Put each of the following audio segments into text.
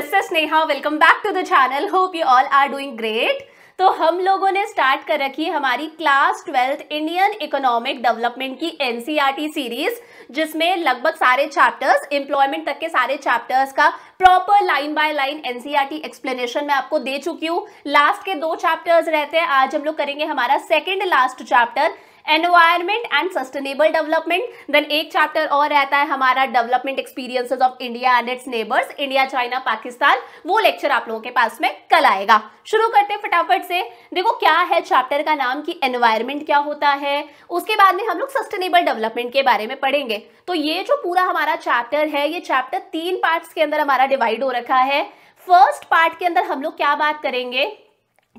This is Sneha welcome back to the channel hope you all are doing great तो हम लोगों ने start कर रखी है हमारी class twelfth Indian economic development की एनसीईआरटी सीरीज e जिसमें लगभग सारे चैप्टर्स एम्प्लॉयमेंट तक के सारे चैप्टर्स का proper line by line NCERT explanation मैं आपको दे चुकी हूँ लास्ट के दो चैप्टर्स रहते हैं आज हम लोग करेंगे हमारा second last chapter environment and sustainable development then एक चैप्टर और रहता है हमारा development experiences of India and its neighbours India China Pakistan वो लेक्चर आप लोगों के पास में कल आएगा शुरू करते हैं फटाफट से देखो क्या है चैप्टर का नाम कि एनवायरमेंट क्या होता है उसके बाद में हम लोग सस्टेनेबल डेवलपमेंट के बारे में पढ़ेंगे तो ये जो पूरा हमारा चैप्टर है ये चैप्टर तीन पार्ट्स के अंदर हमारा डिवाइड हो रखा है फर्स्ट पार्ट के अंदर हम लोग क्या बात करेंगे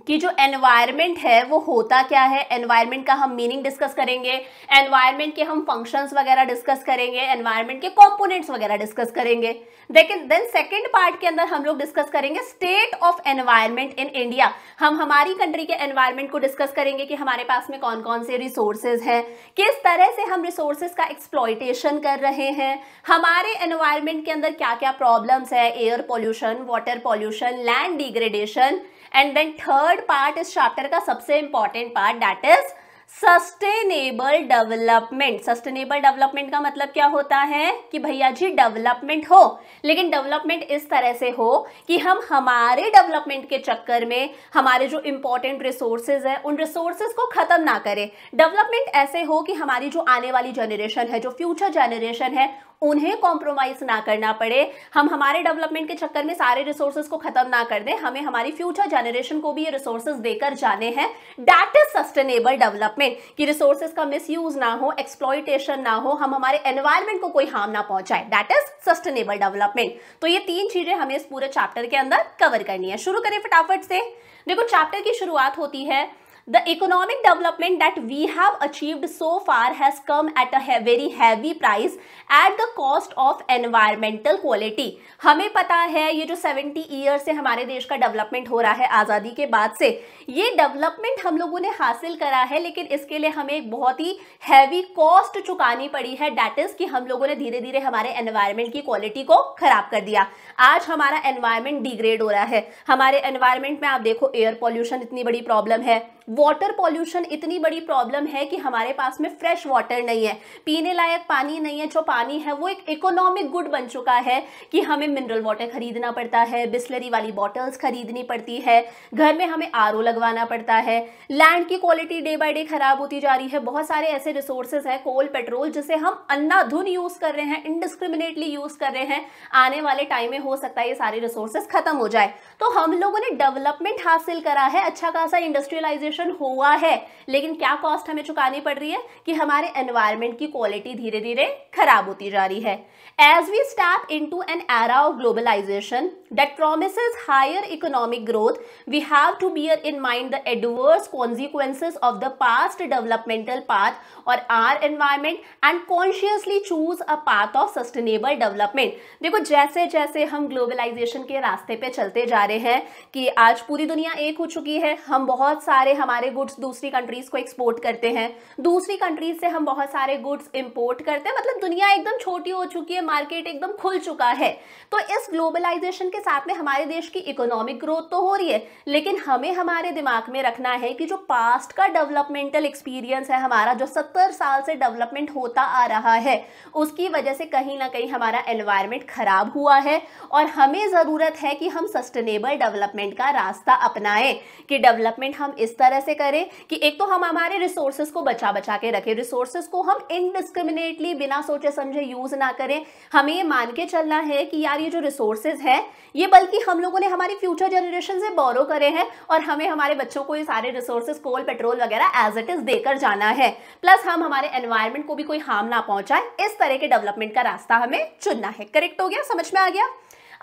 कि जो एनवायरनमेंट है वो होता क्या है एनवायरनमेंट का हम मीनिंग डिस्कस करेंगे एनवायरनमेंट के हम फंक्शंस वगैरह डिस्कस करेंगे एनवायरनमेंट के कंपोनेंट्स वगैरह डिस्कस करेंगे लेकिन देन सेकंड पार्ट के अंदर हम लोग डिस्कस करेंगे state of environment in India हम हमारी कंट्री के एनवायरमेंट को डिस्कस करेंगे कि हमारे पास में कौन कौन से रिसोर्सेज हैं किस तरह से हम रिसोर्सेज का एक्सप्लॉयटेशन कर रहे हैं हमारे एनवायरमेंट के अंदर क्या क्या प्रॉब्लम्स है air pollution water pollution land degradation and then third part इस चैप्टर का सबसे important part that is sustainable development sustainable development का मतलब क्या होता है कि भैया जी डेवलपमेंट हो लेकिन डेवलपमेंट इस तरह से हो कि हम हमारे डेवलपमेंट के चक्कर में हमारे जो इम्पोर्टेंट रिसोर्सेज हैं उन रिसोर्सेज को ख़त्म ना करें डेवलपमेंट ऐसे हो कि हमारी जो आने वाली जनरेशन है जो फ्यूचर जनरेशन है उन्हें कॉम्प्रोमाइज ना करना पड़े हम हमारे डेवलपमेंट के चक्कर में सारे रिसोर्सेज को खत्म ना कर दें हमें हमारी फ्यूचर जनरेशन को भी ये रिसोर्सेज देकर जाने हैं डैट इज सस्टेनेबल डेवलपमेंट कि रिसोर्सेज का मिसयूज ना हो एक्सप्लॉयटेशन ना हो हम हमारे एनवायरमेंट को कोई हार्म ना पहुंचाए डैट इज सस्टेनेबल डेवलपमेंट तो ये तीन चीजें हमें इस पूरे चैप्टर के अंदर कवर करनी है शुरू करें फटाफट से देखो चैप्टर की शुरुआत होती है the economic development that we have achieved so far has come at a very heavy price at the cost of environmental quality हमें पता है ये जो सेवेंटी ईयर से हमारे देश का डेवलपमेंट हो रहा है आज़ादी के बाद से ये डेवलपमेंट हम लोगों ने हासिल करा है लेकिन इसके लिए हमें एक बहुत ही हैवी कॉस्ट चुकानी पड़ी है डैट इज़ कि हम लोगों ने धीरे धीरे हमारे एनवायरमेंट की क्वालिटी को ख़राब कर दिया आज हमारा एनवायरमेंट डिग्रेड हो रहा है हमारे एनवायरमेंट में आप देखो एयर पॉल्यूशन इतनी बड़ी प्रॉब्लम है वाटर पॉल्यूशन इतनी बड़ी प्रॉब्लम है कि हमारे पास में फ्रेश वाटर नहीं है पीने लायक पानी नहीं है जो पानी है वो एक इकोनॉमिक गुड बन चुका है कि हमें मिनरल वाटर खरीदना पड़ता है बिस्लरी वाली बॉटल्स खरीदनी पड़ती है घर में हमें आर लगवाना पड़ता है लैंड की क्वालिटी डे बाई डे खराब होती जा रही है बहुत सारे ऐसे रिसोर्सेज हैं कोल पेट्रोल जिसे हम अन्नाधुन यूज़ कर रहे हैं इनडिस्क्रिमिनेटली यूज़ कर रहे हैं आने वाले टाइम में हो सकता है ये सारे रिसोर्सेज खत्म हो जाए तो हम लोगों ने डेवलपमेंट हासिल करा है अच्छा खासा इंडस्ट्रियलाइजेशन रिवोल्यूशन हुआ है लेकिन क्या कॉस्ट हमें चुकानी पड़ रही है कि हमारे एनवायरमेंट की क्वालिटी धीरे धीरे खराब होती जा रही है As we step into an era of globalization that promises higher economic growth, we have to bear in mind the adverse consequences of the past developmental path or our environment and consciously choose a path of sustainable development. देखो जैसे जैसे हम globalisation के रास्ते पे चलते जा रहे हैं कि आज पूरी दुनिया एक हो चुकी है हम बहुत सारे हमारे गुड्स दूसरी कंट्रीज को एक्सपोर्ट करते हैं दूसरी कंट्रीज से हम बहुत सारे गुड्स इम्पोर्ट करते हैं मतलब दुनिया एकदम छोटी हो चुकी है मार्केट एकदम खुल चुका है तो इस ग्लोबलाइजेशन के साथ में हमारे देश की इकोनॉमिक ग्रोथ तो हो रही है लेकिन हमें हमारे दिमाग में रखना है कि जो पास्ट का डेवलपमेंटल एक्सपीरियंस है हमारा जो सत्तर साल से डेवलपमेंट होता आ रहा है उसकी वजह से कहीं ना कहीं हमारा एनवायरमेंट खराब हुआ है और हमें ज़रूरत है कि हम सस्टेनेबल डेवलपमेंट का रास्ता अपनाएं कि डेवलपमेंट हम इस तरह से करें कि एक तो हम हमारे रिसोर्सेज को बचा बचा के रखें रिसोर्सेज को हम इनडिस्क्रिमिनेटली बिना सोचे समझे यूज़ ना करें हमें ये मान के चलना है कि यार ये जो रिसोर्सेज है ये बल्कि हम लोगों ने हमारी फ्यूचर जनरेशन से बोरो करे हैं और हमें हमारे बच्चों को ये सारे रिसोर्सेज कोल पेट्रोल वगैरह एज इट इज देकर जाना है प्लस हम हमारे एनवायरमेंट को भी कोई हार्म ना पहुंचाए इस तरह के डेवलपमेंट का रास्ता हमें चुनना है करेक्ट हो गया समझ में आ गया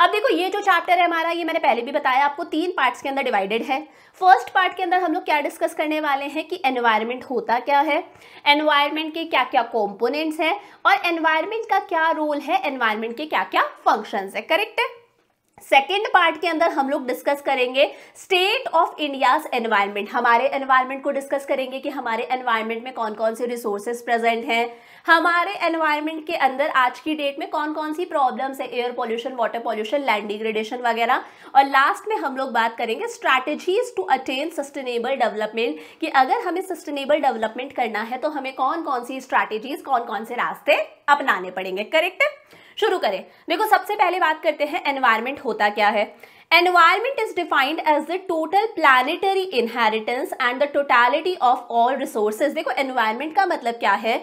अब देखो ये जो चैप्टर है हमारा ये मैंने पहले भी बताया आपको तीन पार्ट्स के अंदर डिवाइडेड है फर्स्ट पार्ट के अंदर हम लोग क्या डिस्कस करने वाले हैं कि एनवायरमेंट होता क्या है एनवायरमेंट के क्या क्या कॉम्पोनेंट्स हैं और एनवायरमेंट का क्या रोल है एनवायरमेंट के क्या क्या फंक्शंस है करेक्ट है सेकेंड पार्ट के अंदर हम लोग डिस्कस करेंगे स्टेट ऑफ इंडियाज एनवायरमेंट हमारे एनवायरमेंट को डिस्कस करेंगे कि हमारे एनवायरमेंट में कौन कौन से रिसोर्सेस प्रेजेंट हैं हमारे एनवायरमेंट के अंदर आज की डेट में कौन कौन सी प्रॉब्लम्स है air pollution water pollution land degradation वगैरह और लास्ट में हम लोग बात करेंगे strategies to attain sustainable development कि अगर हमें सस्टेनेबल डेवलपमेंट करना है तो हमें कौन कौन सी स्ट्रैटेजीज कौन कौन से रास्ते अपनाने पड़ेंगे करेक्ट शुरू करें देखो सबसे पहले बात करते हैं एनवायरमेंट होता क्या है environment is defined as the total planetary inheritance and the totality of all resources देखो एनवायरमेंट का मतलब क्या है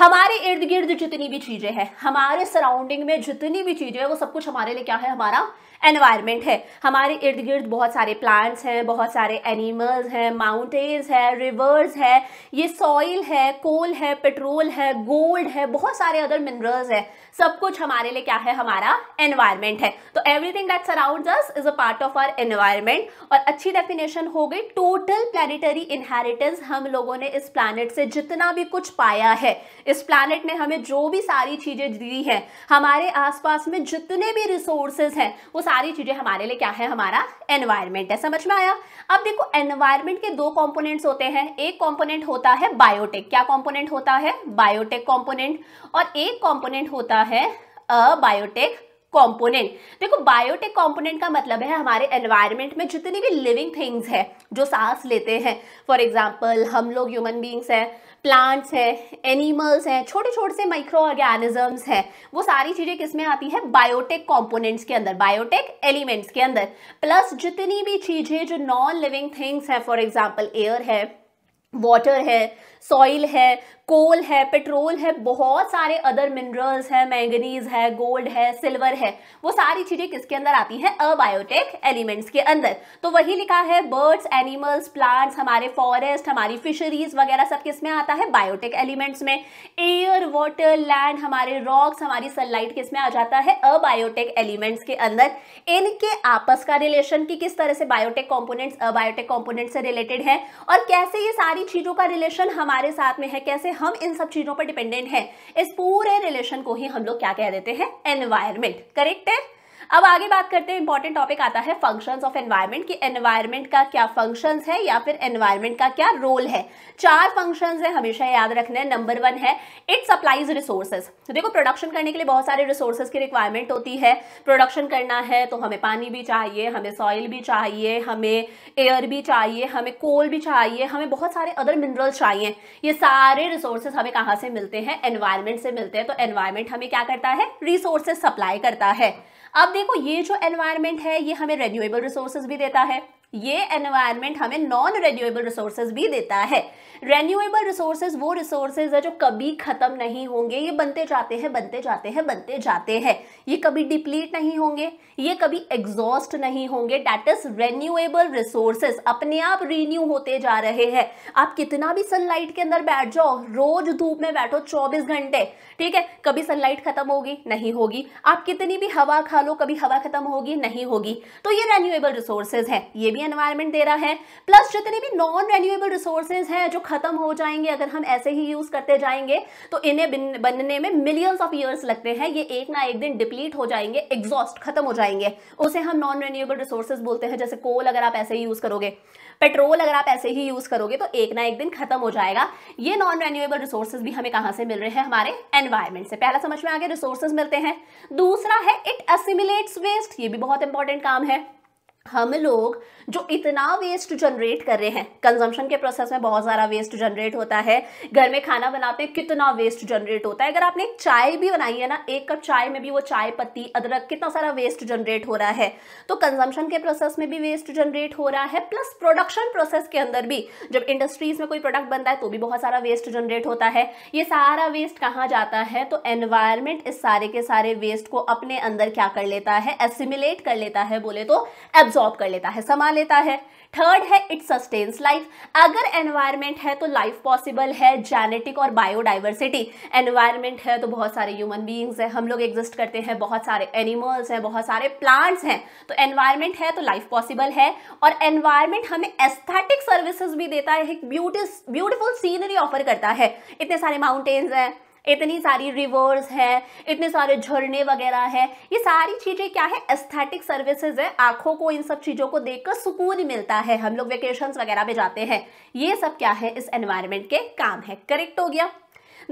हमारे इर्द गिर्द जितनी भी चीजें हैं हमारे सराउंडिंग में जितनी भी चीजें हैं वो सब कुछ हमारे लिए क्या है हमारा एनवायरमेंट है हमारे इर्द गिर्द बहुत सारे प्लांट्स हैं बहुत सारे एनिमल्स हैं माउंटेन्स हैं रिवर्स है ये सॉइल है कोल है पेट्रोल है गोल्ड है बहुत सारे अदर मिनरल्स है सब कुछ हमारे लिए क्या है हमारा एनवायरमेंट है तो everything that surround us is a part of our environment और अच्छी डेफिनेशन हो गई टोटल प्लानिटरी इनहेरिटेंस हम लोगों ने इस प्लानट से जितना भी कुछ पाया है इस प्लानट ने हमें जो भी सारी चीज़ें दी हैं हमारे आसपास में जितने भी रिसोर्सेज हैं वो सारे सारी चीज़ें हमारे लिए क्या है हमारा एनवायरमेंट है समझ में आया अब देखो एनवायरमेंट के दो कॉम्पोनेंट्स होते हैं एक कॉम्पोनेंट होता है बायोटेक क्या कॉम्पोनेंट होता है बायोटेक कॉम्पोनेंट और एक कॉम्पोनेंट होता है अ बायोटेक कंपोनेंट देखो बायोटेक कंपोनेंट का मतलब है हमारे एनवायरनमेंट में जितनी भी लिविंग थिंग्स है जो सांस लेते हैं फॉर एग्जाम्पल हम लोग ह्यूमन बींग्स हैं प्लांट्स हैं एनिमल्स हैं छोटे छोटे से माइक्रो ऑर्गेनिजम्स हैं वो सारी चीज़ें किस में आती है बायोटेक कंपोनेंट्स के अंदर बायोटेक एलिमेंट्स के अंदर प्लस जितनी भी चीज़ें जो नॉन लिविंग थिंग्स हैं फॉर एग्जांपल एयर है वाटर है सॉइल है कोल है पेट्रोल है बहुत सारे अदर मिनरल्स है मैंगनीज है गोल्ड है सिल्वर है वो सारी चीजें किसके अंदर आती हैं अबायोटिक एलिमेंट्स के अंदर तो वही लिखा है बर्ड्स एनिमल्स प्लांट्स हमारे फॉरेस्ट हमारी फिशरीज वगैरह सब किस में आता है बायोटिक एलिमेंट्स में एयर वाटर लैंड हमारे रॉक्स हमारी सनलाइट किस में आ जाता है अबायोटिक एलिमेंट्स के अंदर इनके आपस का रिलेशन की किस तरह से बायोटिक कॉम्पोनेंट्स अबायोटिक कॉम्पोनेंट से रिलेटेड है और कैसे ये सारी चीजों का रिलेशन हमारे हमारे साथ में है कैसे हम इन सब चीज़ों पर डिपेंडेंट हैं इस पूरे रिलेशन को ही हम लोग क्या कह देते हैं एनवायरमेंट करेक्ट है अब आगे बात करते हैं इंपॉर्टेंट टॉपिक आता है फंक्शन ऑफ एनवायरमेंट कि एनवायरमेंट का क्या फंक्शन है या फिर एनवायरमेंट का क्या रोल है चार फंक्शन है हमेशा याद रखना है नंबर वन है इट सप्लाइज रिसोर्सेज देखो प्रोडक्शन करने के लिए बहुत सारे रिसोर्सेज की रिक्वायरमेंट होती है प्रोडक्शन करना है तो हमें पानी भी चाहिए हमें सॉइल भी चाहिए हमें एयर भी चाहिए हमें कोल भी चाहिए हमें बहुत सारे अदर मिनरल्स चाहिए ये सारे रिसोर्सेज हमें कहाँ से मिलते हैं एनवायरमेंट से मिलते हैं तो एनवायरमेंट हमें क्या करता है रिसोर्सेज सप्लाई करता है अब देखो ये जो एनवायरमेंट है ये हमें रेन्यूएबल रिसोर्सेज भी देता है ये एनवायरमेंट हमें नॉन रेन्यूएबल रिसोर्सेज भी देता है रेन्यूएबल रिसोर्सेज वो रिसोर्सेज है जो कभी खत्म नहीं होंगे ये बनते जाते हैं बनते जाते हैं बनते जाते हैं ये कभी डिप्लीट नहीं होंगे ये कभी एग्जॉस्ट नहीं होंगे डैट इज रेन्यूएबल रिसोर्सेज अपने आप रीन्यू होते जा रहे हैं आप कितना भी सनलाइट के अंदर बैठ जाओ रोज धूप में बैठो चौबीस घंटे ठीक है कभी सनलाइट खत्म होगी नहीं होगी आप कितनी भी हवा खा लो कभी हवा खत्म होगी नहीं होगी तो ये रेन्यूएबल रिसोर्सेज है ये भी एनवायरमेंट दे रहा है प्लस जितने भी नॉन रेन्यूएबल रिसोर्सेज हैं जो खत्म हो जाएंगे अगर हम ऐसे ही यूज करते जाएंगे तो इन्हें बनने में मिलियंस ऑफ ईयर्स लगते हैं ये एक ना एक दिन डिप्लीट हो जाएंगे एग्जॉस्ट खत्म हो जाएंगे उसे हम नॉन रेन्यूएबल रिसोर्सेज बोलते हैं जैसे कोल अगर आप ऐसे ही यूज करोगे पेट्रोल अगर आप ऐसे ही यूज करोगे तो एक ना एक दिन खत्म हो जाएगा ये नॉन रेन्यूएबल रिसोर्सेज भी हमें कहाँ से मिल रहे हैं हमारे एनवायरमेंट से पहला समझ में आगे रिसोर्सेज मिलते हैं दूसरा है इट असिमिलेट्स वेस्ट ये भी बहुत इंपॉर्टेंट काम है हम लोग जो इतना वेस्ट जनरेट कर रहे हैं कंजम्पशन के प्रोसेस में बहुत सारा वेस्ट जनरेट होता है घर में खाना बनाते हैं कितना वेस्ट जनरेट होता है अगर आपने चाय भी बनाई है ना एक कप चाय में भी वो चाय पत्ती अदरक कितना सारा वेस्ट जनरेट हो रहा है तो कंजम्पशन के प्रोसेस में भी वेस्ट जनरेट हो रहा है प्लस प्रोडक्शन प्रोसेस के अंदर भी जब इंडस्ट्रीज में कोई प्रोडक्ट बनता है तो भी बहुत सारा वेस्ट जनरेट होता है ये सारा वेस्ट कहाँ जाता है तो एनवायरमेंट इस सारे के सारे वेस्ट को अपने अंदर क्या कर लेता है एसिमिलेट कर लेता है बोले तो एब्स एब्जॉर्ब कर लेता है समा लेता है थर्ड है इट सस्टेन्स लाइफ अगर एनवायरनमेंट है तो लाइफ पॉसिबल है जेनेटिक और बायोडाइवर्सिटी एनवायरनमेंट है तो बहुत सारे ह्यूमन बींग्स हैं हम लोग एग्जिस्ट करते हैं बहुत सारे एनिमल्स हैं बहुत सारे प्लांट्स हैं तो एनवायरनमेंट है तो लाइफ पॉसिबल है और एनवायरनमेंट हमें एस्थेटिक सर्विसेज भी देता है एक ब्यूटी ब्यूटिफुल सीनरी ऑफर करता है इतने सारे माउंटेन्स हैं इतनी सारी रिवर्स हैं इतने सारे झरने वगैरह हैं ये सारी चीज़ें क्या है एस्थेटिक सर्विसेज है आंखों को इन सब चीज़ों को देखकर सुकून मिलता है हम लोग वेकेशन वगैरह में जाते हैं ये सब क्या है इस एनवायरमेंट के काम है करेक्ट हो गया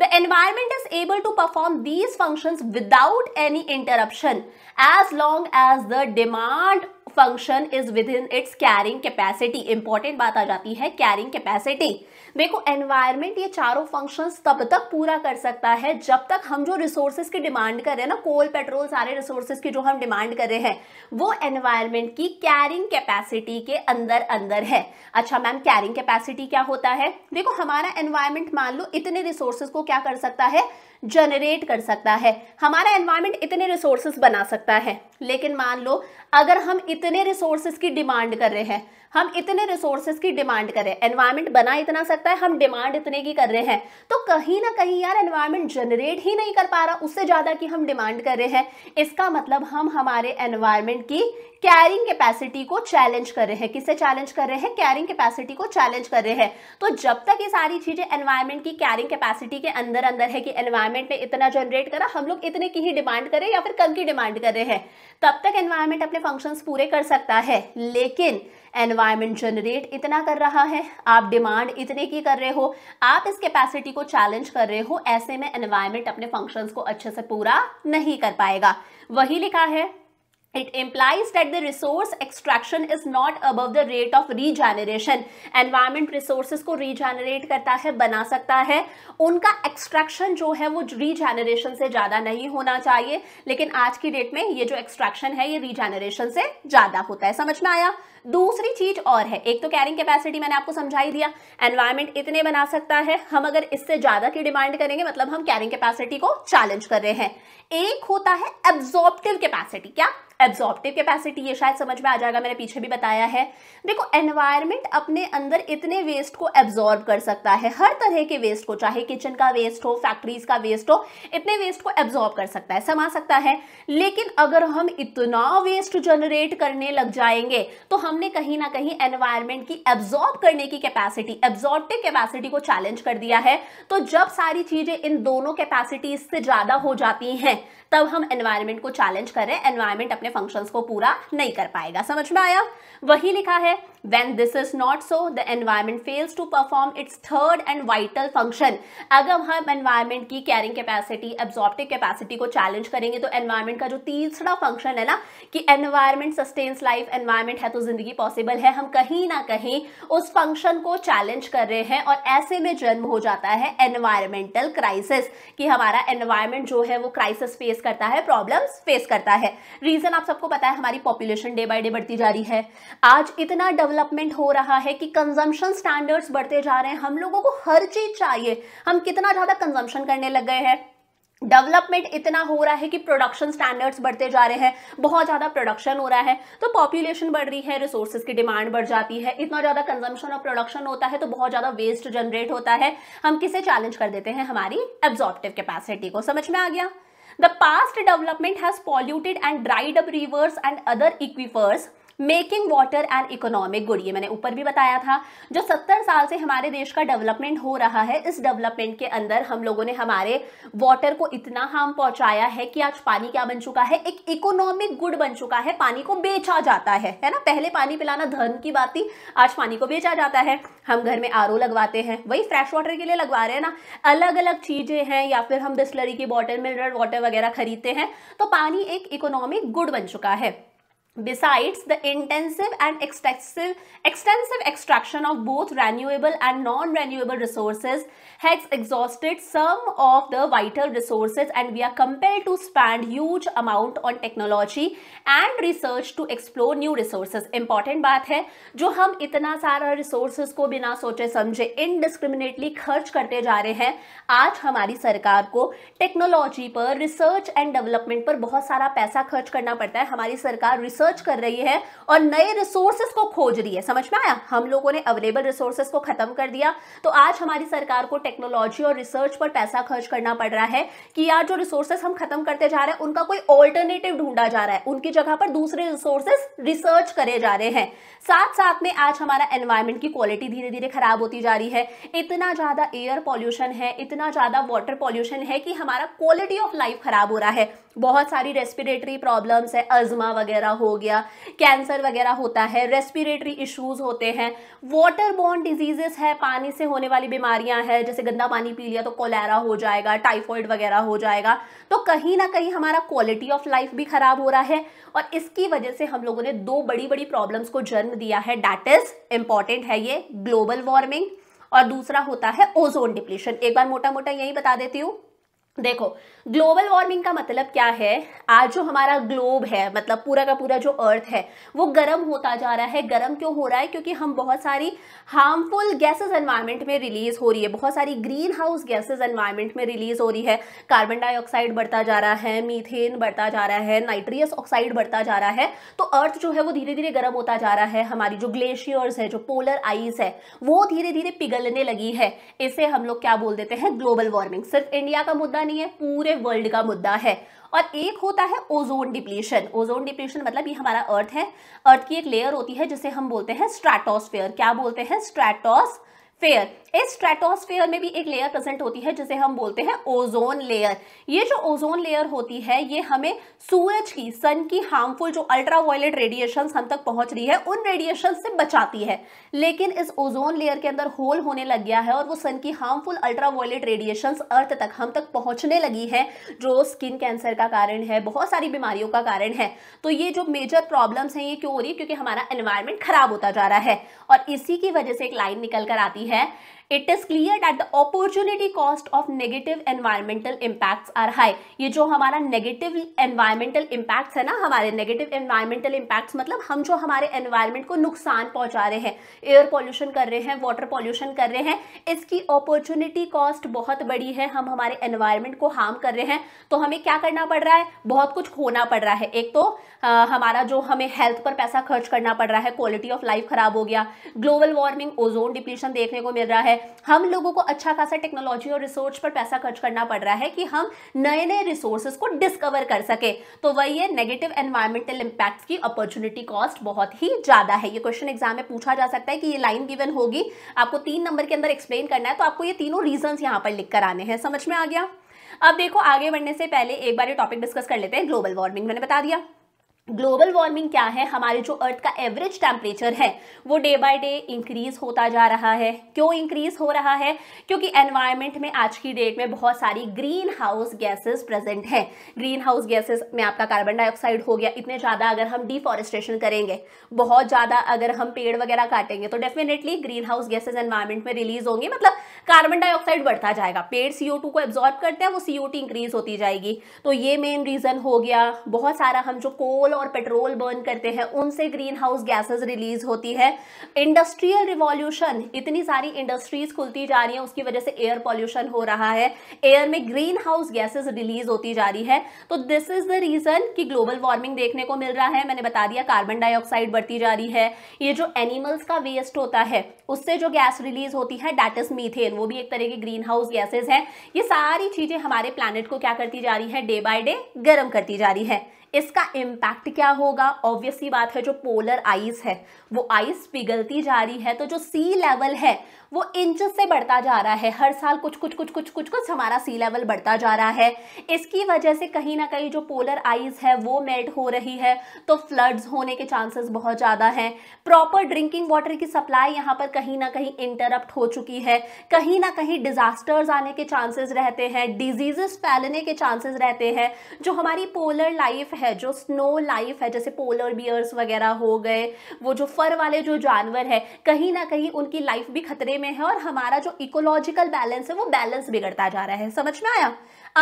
The environment is able to perform these functions without any interruption as long as the demand function is within its carrying capacity. Important बात आ जाती है carrying capacity. देखो एनवायरमेंट ये चारों फंक्शंस तब तक पूरा कर सकता है जब तक हम जो रिसोर्सेज की डिमांड कर रहे हैं ना कोल पेट्रोल सारे रिसोर्सेज की जो हम डिमांड कर रहे हैं वो एनवायरमेंट की कैरिंग कैपेसिटी के अंदर अंदर है अच्छा मैम कैरिंग कैपेसिटी क्या होता है देखो हमारा एनवायरमेंट मान लो इतने रिसोर्सेज को क्या कर सकता है जनरेट कर सकता है हमारा एनवायरमेंट इतने रिसोर्सेज बना सकता है लेकिन मान लो अगर हम इतने रिसोर्सेज की डिमांड कर रहे हैं हम इतने रिसोर्सेज की डिमांड करें एनवायरमेंट बना इतना सकता है हम डिमांड इतने की कर रहे हैं तो कहीं ना कहीं यार एनवायरमेंट जनरेट ही नहीं कर पा रहा उससे ज़्यादा की हम डिमांड कर रहे हैं इसका मतलब हम हमारे एनवायरमेंट की कैरिंग कैपेसिटी को चैलेंज कर रहे हैं किससे चैलेंज कर रहे हैं कैरिंग कैपेसिटी को चैलेंज कर रहे हैं तो जब तक ये सारी चीज़ें एनवायरमेंट की कैरिंग कैपेसिटी के अंदर अंदर है कि एनवायरमेंट ने इतना जनरेट करा हम लोग इतने की ही डिमांड करें या फिर कम की डिमांड कर रहे हैं तब तक एनवायरमेंट अपने फंक्शंस पूरे कर सकता है लेकिन एनवायरमेंट जनरेट इतना कर रहा है आप डिमांड इतने की कर रहे हो आप इस कैपेसिटी को चैलेंज कर रहे हो ऐसे में एनवायरमेंट अपने फंक्शंस को अच्छे से पूरा नहीं कर पाएगा वही लिखा है it implies that the resource extraction is not above the rate of regeneration environment resources को रीजेनरेट करता है बना सकता है उनका एक्सट्रैक्शन जो है वो रीजेनरेशन से ज़्यादा नहीं होना चाहिए लेकिन आज की डेट में ये जो एक्सट्रैक्शन है ये रीजेनरेशन से ज़्यादा होता है समझ में आया दूसरी चीज और है एक तो कैरिंग कैपेसिटी मैंने आपको समझाई दिया एनवायरमेंट इतने बना सकता है हम अगर इससे ज्यादा की डिमांड करेंगे मतलब हम कैरिंग कैपेसिटी को चैलेंज कर रहे हैं एक होता है एब्जॉर्प्टिव कैपेसिटी क्या एब्जॉर्प्टिव कैपेसिटी ये शायद समझ में आ जाएगा मैंने पीछे भी बताया है देखो एनवायरमेंट अपने अंदर इतने वेस्ट को एब्जॉर्ब कर सकता है हर तरह के वेस्ट को चाहे किचन का वेस्ट हो फैक्ट्रीज का वेस्ट हो इतने वेस्ट को एब्जॉर्ब कर सकता है समा सकता है लेकिन अगर हम इतना वेस्ट जनरेट करने लग जाएंगे तो हम हमने कहीं ना कहीं एनवायरमेंट की एब्जॉर्ब करने की कैपेसिटी एब्जॉर्बिव कैपेसिटी को चैलेंज कर दिया है तो जब सारी चीजें इन दोनों कैपेसिटी से ज्यादा हो जाती हैं तब हम एनवायरमेंट को चैलेंज कर रहे हैं एनवायरमेंट अपने फंक्शंस को पूरा नहीं कर पाएगा समझ में आया वही लिखा है when this is not so the environment fails to perform its third and vital function अगर हम एनवायरमेंट की कैरिंग कैपेसिटी एब्जॉर्बिव कैपेसिटी को चैलेंज करेंगे तो एनवायरमेंट का जो तीसरा फंक्शन है ना कि एनवायरमेंट सस्टेन्स लाइफ एनवायरमेंट है तो जिंदगी जिंदगी पॉसिबल है हम कहीं ना कहीं उस फंक्शन को चैलेंज कर रहे हैं और ऐसे में जन्म हो जाता है एनवायरमेंटल क्राइसिस कि हमारा एनवायरमेंट जो है वो क्राइसिस फेस करता है प्रॉब्लम्स फेस करता है रीजन आप सबको पता है हमारी पॉपुलेशन डे बाय डे बढ़ती जा रही है आज इतना डेवलपमेंट हो रहा है कि कंजम्पशन स्टैंडर्ड्स बढ़ते जा रहे हैं हम लोगों को हर चीज चाहिए हम कितना ज्यादा कंजम्पशन करने लग गए हैं डेवलपमेंट इतना हो रहा है कि प्रोडक्शन स्टैंडर्ड्स बढ़ते जा रहे हैं बहुत ज़्यादा प्रोडक्शन हो रहा है तो पॉपुलेशन बढ़ रही है रिसोर्सेज की डिमांड बढ़ जाती है इतना ज़्यादा कंजम्पशन और प्रोडक्शन होता है तो बहुत ज़्यादा वेस्ट जनरेट होता है हम किसे चैलेंज कर देते हैं हमारी एब्जॉर्प्टिव कैपेसिटी को समझ में आ गया the past development has polluted and dried up rivers and other aquifers making water and economic good ये मैंने ऊपर भी बताया था जो सत्तर साल से हमारे देश का डेवलपमेंट हो रहा है इस डेवलपमेंट के अंदर हम लोगों ने हमारे वाटर को इतना हार्म पहुंचाया है कि आज पानी क्या बन चुका है एक इकोनॉमिक गुड बन चुका है पानी को बेचा जाता है है ना पहले पानी पिलाना धर्म की बात थी आज पानी को बेचा जाता है हम घर में आर लगवाते हैं वही फ्रेश वाटर के लिए लगवा रहे हैं ना अलग अलग चीज़ें हैं या फिर हम बिस्लरी की बॉटल मिनरल वाटर वगैरह खरीदते हैं तो पानी एक इकोनॉमिक गुड बन चुका है Besides, the intensive and extensive, extensive extraction of both renewable and non-renewable resources has exhausted some of the vital resources and we are compelled to spend huge amount on technology and research to explore new resources. Important baat hai jo hum itna sara resources ko bina soche samjhe indiscriminately kharch karte ja rahe hain aaj hamari sarkar ko technology par research and development par bahut sara paisa kharch karna padta hai hamari sarkar research research कर रही है और नए resources को खोज रही है समझ में आया हम लोगों ने अवेलेबल रिसोर्सेस को खत्म कर दिया तो आज हमारी सरकार को टेक्नोलॉजी और रिसर्च पर पैसा खर्च करना पड़ रहा है कि यार जो रिसोर्सेस हम खत्म करते जा रहे हैं उनका कोई ऑल्टरनेटिव ढूंढा जा रहा है उनकी जगह पर दूसरे रिसोर्सेस रिसर्च करे जा रहे हैं साथ साथ में आज हमारा एनवायरमेंट की क्वालिटी धीरे धीरे खराब होती जा रही है इतना ज्यादा एयर पॉल्यूशन है इतना ज्यादा वाटर पॉल्यूशन है कि हमारा क्वालिटी ऑफ लाइफ खराब हो रहा है बहुत सारी रेस्पिरेटरी प्रॉब्लम्स है अजमा वगैरह हो गया कैंसर वगैरह होता है रेस्पिरेटरी इश्यूज होते हैं वाटर बॉर्न डिजीजेस है पानी से होने वाली बीमारियां हैं जैसे गंदा पानी पी लिया तो कोलेरा हो जाएगा टाइफॉइड वगैरह हो जाएगा तो कहीं ना कहीं हमारा क्वालिटी ऑफ लाइफ भी खराब हो रहा है और इसकी वजह से हम लोगों ने दो बड़ी बड़ी प्रॉब्लम्स को जन्म दिया है डैट इज इंपॉर्टेंट है ये ग्लोबल वार्मिंग और दूसरा होता है ओजोन डिप्लीशन एक बार मोटा मोटा यही बता देती हूँ देखो ग्लोबल वार्मिंग का मतलब क्या है आज जो हमारा ग्लोब है मतलब पूरा का पूरा जो अर्थ है वो गर्म होता जा रहा है गर्म क्यों हो रहा है क्योंकि हम बहुत सारी हार्मफुल गैसेस एनवायरनमेंट में रिलीज हो रही है बहुत सारी ग्रीन हाउस गैसेस एनवायरनमेंट में रिलीज हो रही है कार्बन डाइऑक्साइड बढ़ता जा रहा है मीथेन बढ़ता जा रहा है नाइट्रियस ऑक्साइड बढ़ता जा रहा है तो अर्थ जो है वो धीरे धीरे गर्म होता जा रहा है हमारी जो ग्लेशियर्स है जो पोलर आइस है वो धीरे धीरे पिघलने लगी है इसे हम लोग क्या बोल देते हैं ग्लोबल वार्मिंग सिर्फ इंडिया का मुद्दा मुद्दा नहीं है पूरे वर्ल्ड का मुद्दा है और एक होता है ओजोन डिप्लेशन ओजोन डिप्लेशन मतलब ये हमारा अर्थ है अर्थ की एक लेयर होती है जिसे हम बोलते हैं स्ट्रैटोस्फेयर क्या बोलते हैं स्ट्रैटोस्फेयर स्ट्रेटोस्फेयर इस स्ट्रेटोस्फेयर में भी एक लेयर प्रेजेंट होती है जिसे हम बोलते हैं ओजोन लेयर ये जो ओजोन लेयर होती है ये हमें सूरज की सन की हार्मफुल जो अल्ट्रावायलेट रेडिएशन हम तक पहुंच रही है उन रेडिएशन से बचाती है लेकिन इस ओजोन लेयर के अंदर होल होने लग गया है और वो सन की हार्मफुल अल्ट्रावायलेट रेडिएशन अर्थ तक हम तक पहुंचने लगी है जो स्किन कैंसर का कारण है बहुत सारी बीमारियों का कारण है तो ये जो मेजर प्रॉब्लम्स हैं ये क्यों हो रही है क्योंकि हमारा एनवायरमेंट खराब होता जा रहा है और इसी की वजह से एक लाइन निकल कर आती है है it is clear that the opportunity cost of negative environmental impact are high ये जो हमारा नेगेटिव एनवायरमेंटल इम्पैक्ट है ना हमारे नेगेटिव एनवायरमेंटल इम्पैक्ट मतलब हम जो हमारे एनवायरमेंट को नुकसान पहुंचा रहे हैं एयर पॉल्यूशन कर रहे हैं वाटर पॉल्यूशन कर रहे हैं इसकी अपॉर्चुनिटी कॉस्ट बहुत बड़ी है हम हमारे एनवायरमेंट को हार्म कर रहे हैं तो हमें क्या करना पड़ रहा है बहुत कुछ खोना पड़ रहा है एक तो हमारा जो हमें हेल्थ पर पैसा खर्च करना पड़ रहा है क्वालिटी ऑफ लाइफ खराब हो गया ग्लोबल वार्मिंग ओजोन डिप्लीशन देखने को मिल रहा है हम लोगों को अच्छा खासा टेक्नोलॉजी और रिसोर्स पर पैसा खर्च करना पड़ रहा है कि हम नए नए रिसोर्सेज को डिस्कवर कर सके तो वही है नेगेटिव एनवायरमेंटल इम्पैक्ट की अपॉर्चुनिटी कॉस्ट बहुत ही ज़्यादा है ये क्वेश्चन एग्जाम में पूछा जा सकता है कि ये लाइन गिवन होगी आपको तीन नंबर के अंदर एक्सप्लेन करना है तो आपको ये तीनों रीजन यहाँ पर लिख कर आने हैं समझ में आ गया अब देखो आगे बढ़ने से पहले एक बार ये टॉपिक डिस्कस कर लेते हैं ग्लोबल वार्मिंग मैंने बता दिया ग्लोबल वार्मिंग क्या है हमारे जो अर्थ का एवरेज टेम्परेचर है वो डे बाय डे इंक्रीज होता जा रहा है क्यों इंक्रीज हो रहा है क्योंकि एनवायरनमेंट में आज की डेट में बहुत सारी ग्रीन हाउस गैसेस प्रेजेंट हैं ग्रीन हाउस गैसेस में आपका कार्बन डाइऑक्साइड हो गया इतने ज़्यादा अगर हम डिफॉरेस्टेशन करेंगे बहुत ज़्यादा अगर हम पेड़ वगैरह काटेंगे तो definitely greenhouse gases environment में रिलीज होंगे मतलब कार्बन डाइऑक्साइड बढ़ता जाएगा पेड़ सी को एब्जॉर्ब करते हैं वो सी इंक्रीज होती जाएगी तो ये मेन रीज़न हो गया बहुत सारा हम जो कोल कोल और पेट्रोल बर्न करते हैं उनसे ग्रीन हाउस गैसेज रिलीज होती है इंडस्ट्रियल रिवॉल्यूशन इतनी सारी इंडस्ट्रीज खुलती जा रही हैं उसकी वजह से एयर पॉल्यूशन हो रहा है एयर में ग्रीन हाउस गैसेज रिलीज होती जा रही है तो दिस इज द रीजन कि ग्लोबल वार्मिंग देखने को मिल रहा है मैंने बता दिया कार्बन डाइऑक्साइड बढ़ती जा रही है ये जो एनिमल्स का वेस्ट होता है उससे जो गैस रिलीज होती है डैट इज मीथेन वो भी एक तरह की ग्रीन हाउस गैसेज है ये सारी चीजें हमारे प्लानट को क्या करती जा रही है डे बाय डे गर्म करती जा रही है इसका इम्पैक्ट क्या होगा ऑब्वियसली बात है जो पोलर आइस है वो आइस पिघलती जा रही है तो जो सी लेवल है वो इंचज से बढ़ता जा रहा है हर साल कुछ कुछ कुछ कुछ कुछ कुछ हमारा सी लेवल बढ़ता जा रहा है इसकी वजह से कहीं ना कहीं जो पोलर आइज है वो मेल्ट हो रही है तो फ्लड्स होने के चांसेस बहुत ज़्यादा हैं प्रॉपर ड्रिंकिंग वाटर की सप्लाई यहाँ पर कहीं ना कहीं इंटरप्ट हो चुकी है कहीं ना कहीं डिजास्टर्स आने के चांसेस रहते हैं डिजीजेस फैलने के चांसेस रहते हैं जो हमारी पोलर लाइफ है जो स्नो लाइफ है जैसे पोलर बियर्स वगैरह हो गए वो जो फर वाले जो जानवर है कहीं ना कहीं उनकी लाइफ भी खतरे में है और हमारा जो इकोलॉजिकल बैलेंस है वो बैलेंस बिगड़ता जा रहा है समझ में आया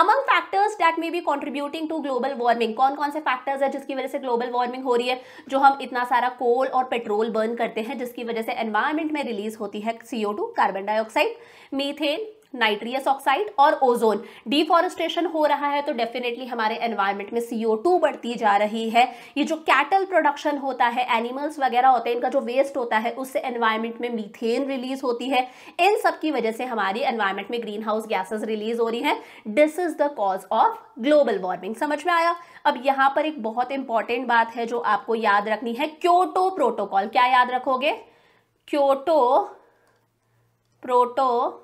among factors that may be contributing to global warming कौन कौन से फैक्टर्स है जिसकी वजह से ग्लोबल वार्मिंग हो रही है जो हम इतना सारा कोल और पेट्रोल बर्न करते हैं जिसकी वजह से एनवायरमेंट में रिलीज होती है CO carbon dioxide methane nitrous oxide और ओजोन डिफॉरेस्टेशन हो रहा है तो डेफिनेटली हमारे एनवायरमेंट में सीओ टू बढ़ती जा रही है ये जो कैटल प्रोडक्शन होता है एनिमल्स वगैरह होते हैं इनका जो वेस्ट होता है उससे एनवायरमेंट में मीथेन रिलीज होती है इन सब की वजह से हमारी एनवायरमेंट में ग्रीन हाउस गैसेज रिलीज हो रही है this is the cause of global warming समझ में आया अब यहाँ पर एक बहुत इंपॉर्टेंट बात है जो आपको याद रखनी है क्योटो प्रोटोकॉल क्या याद रखोगे Kyoto proto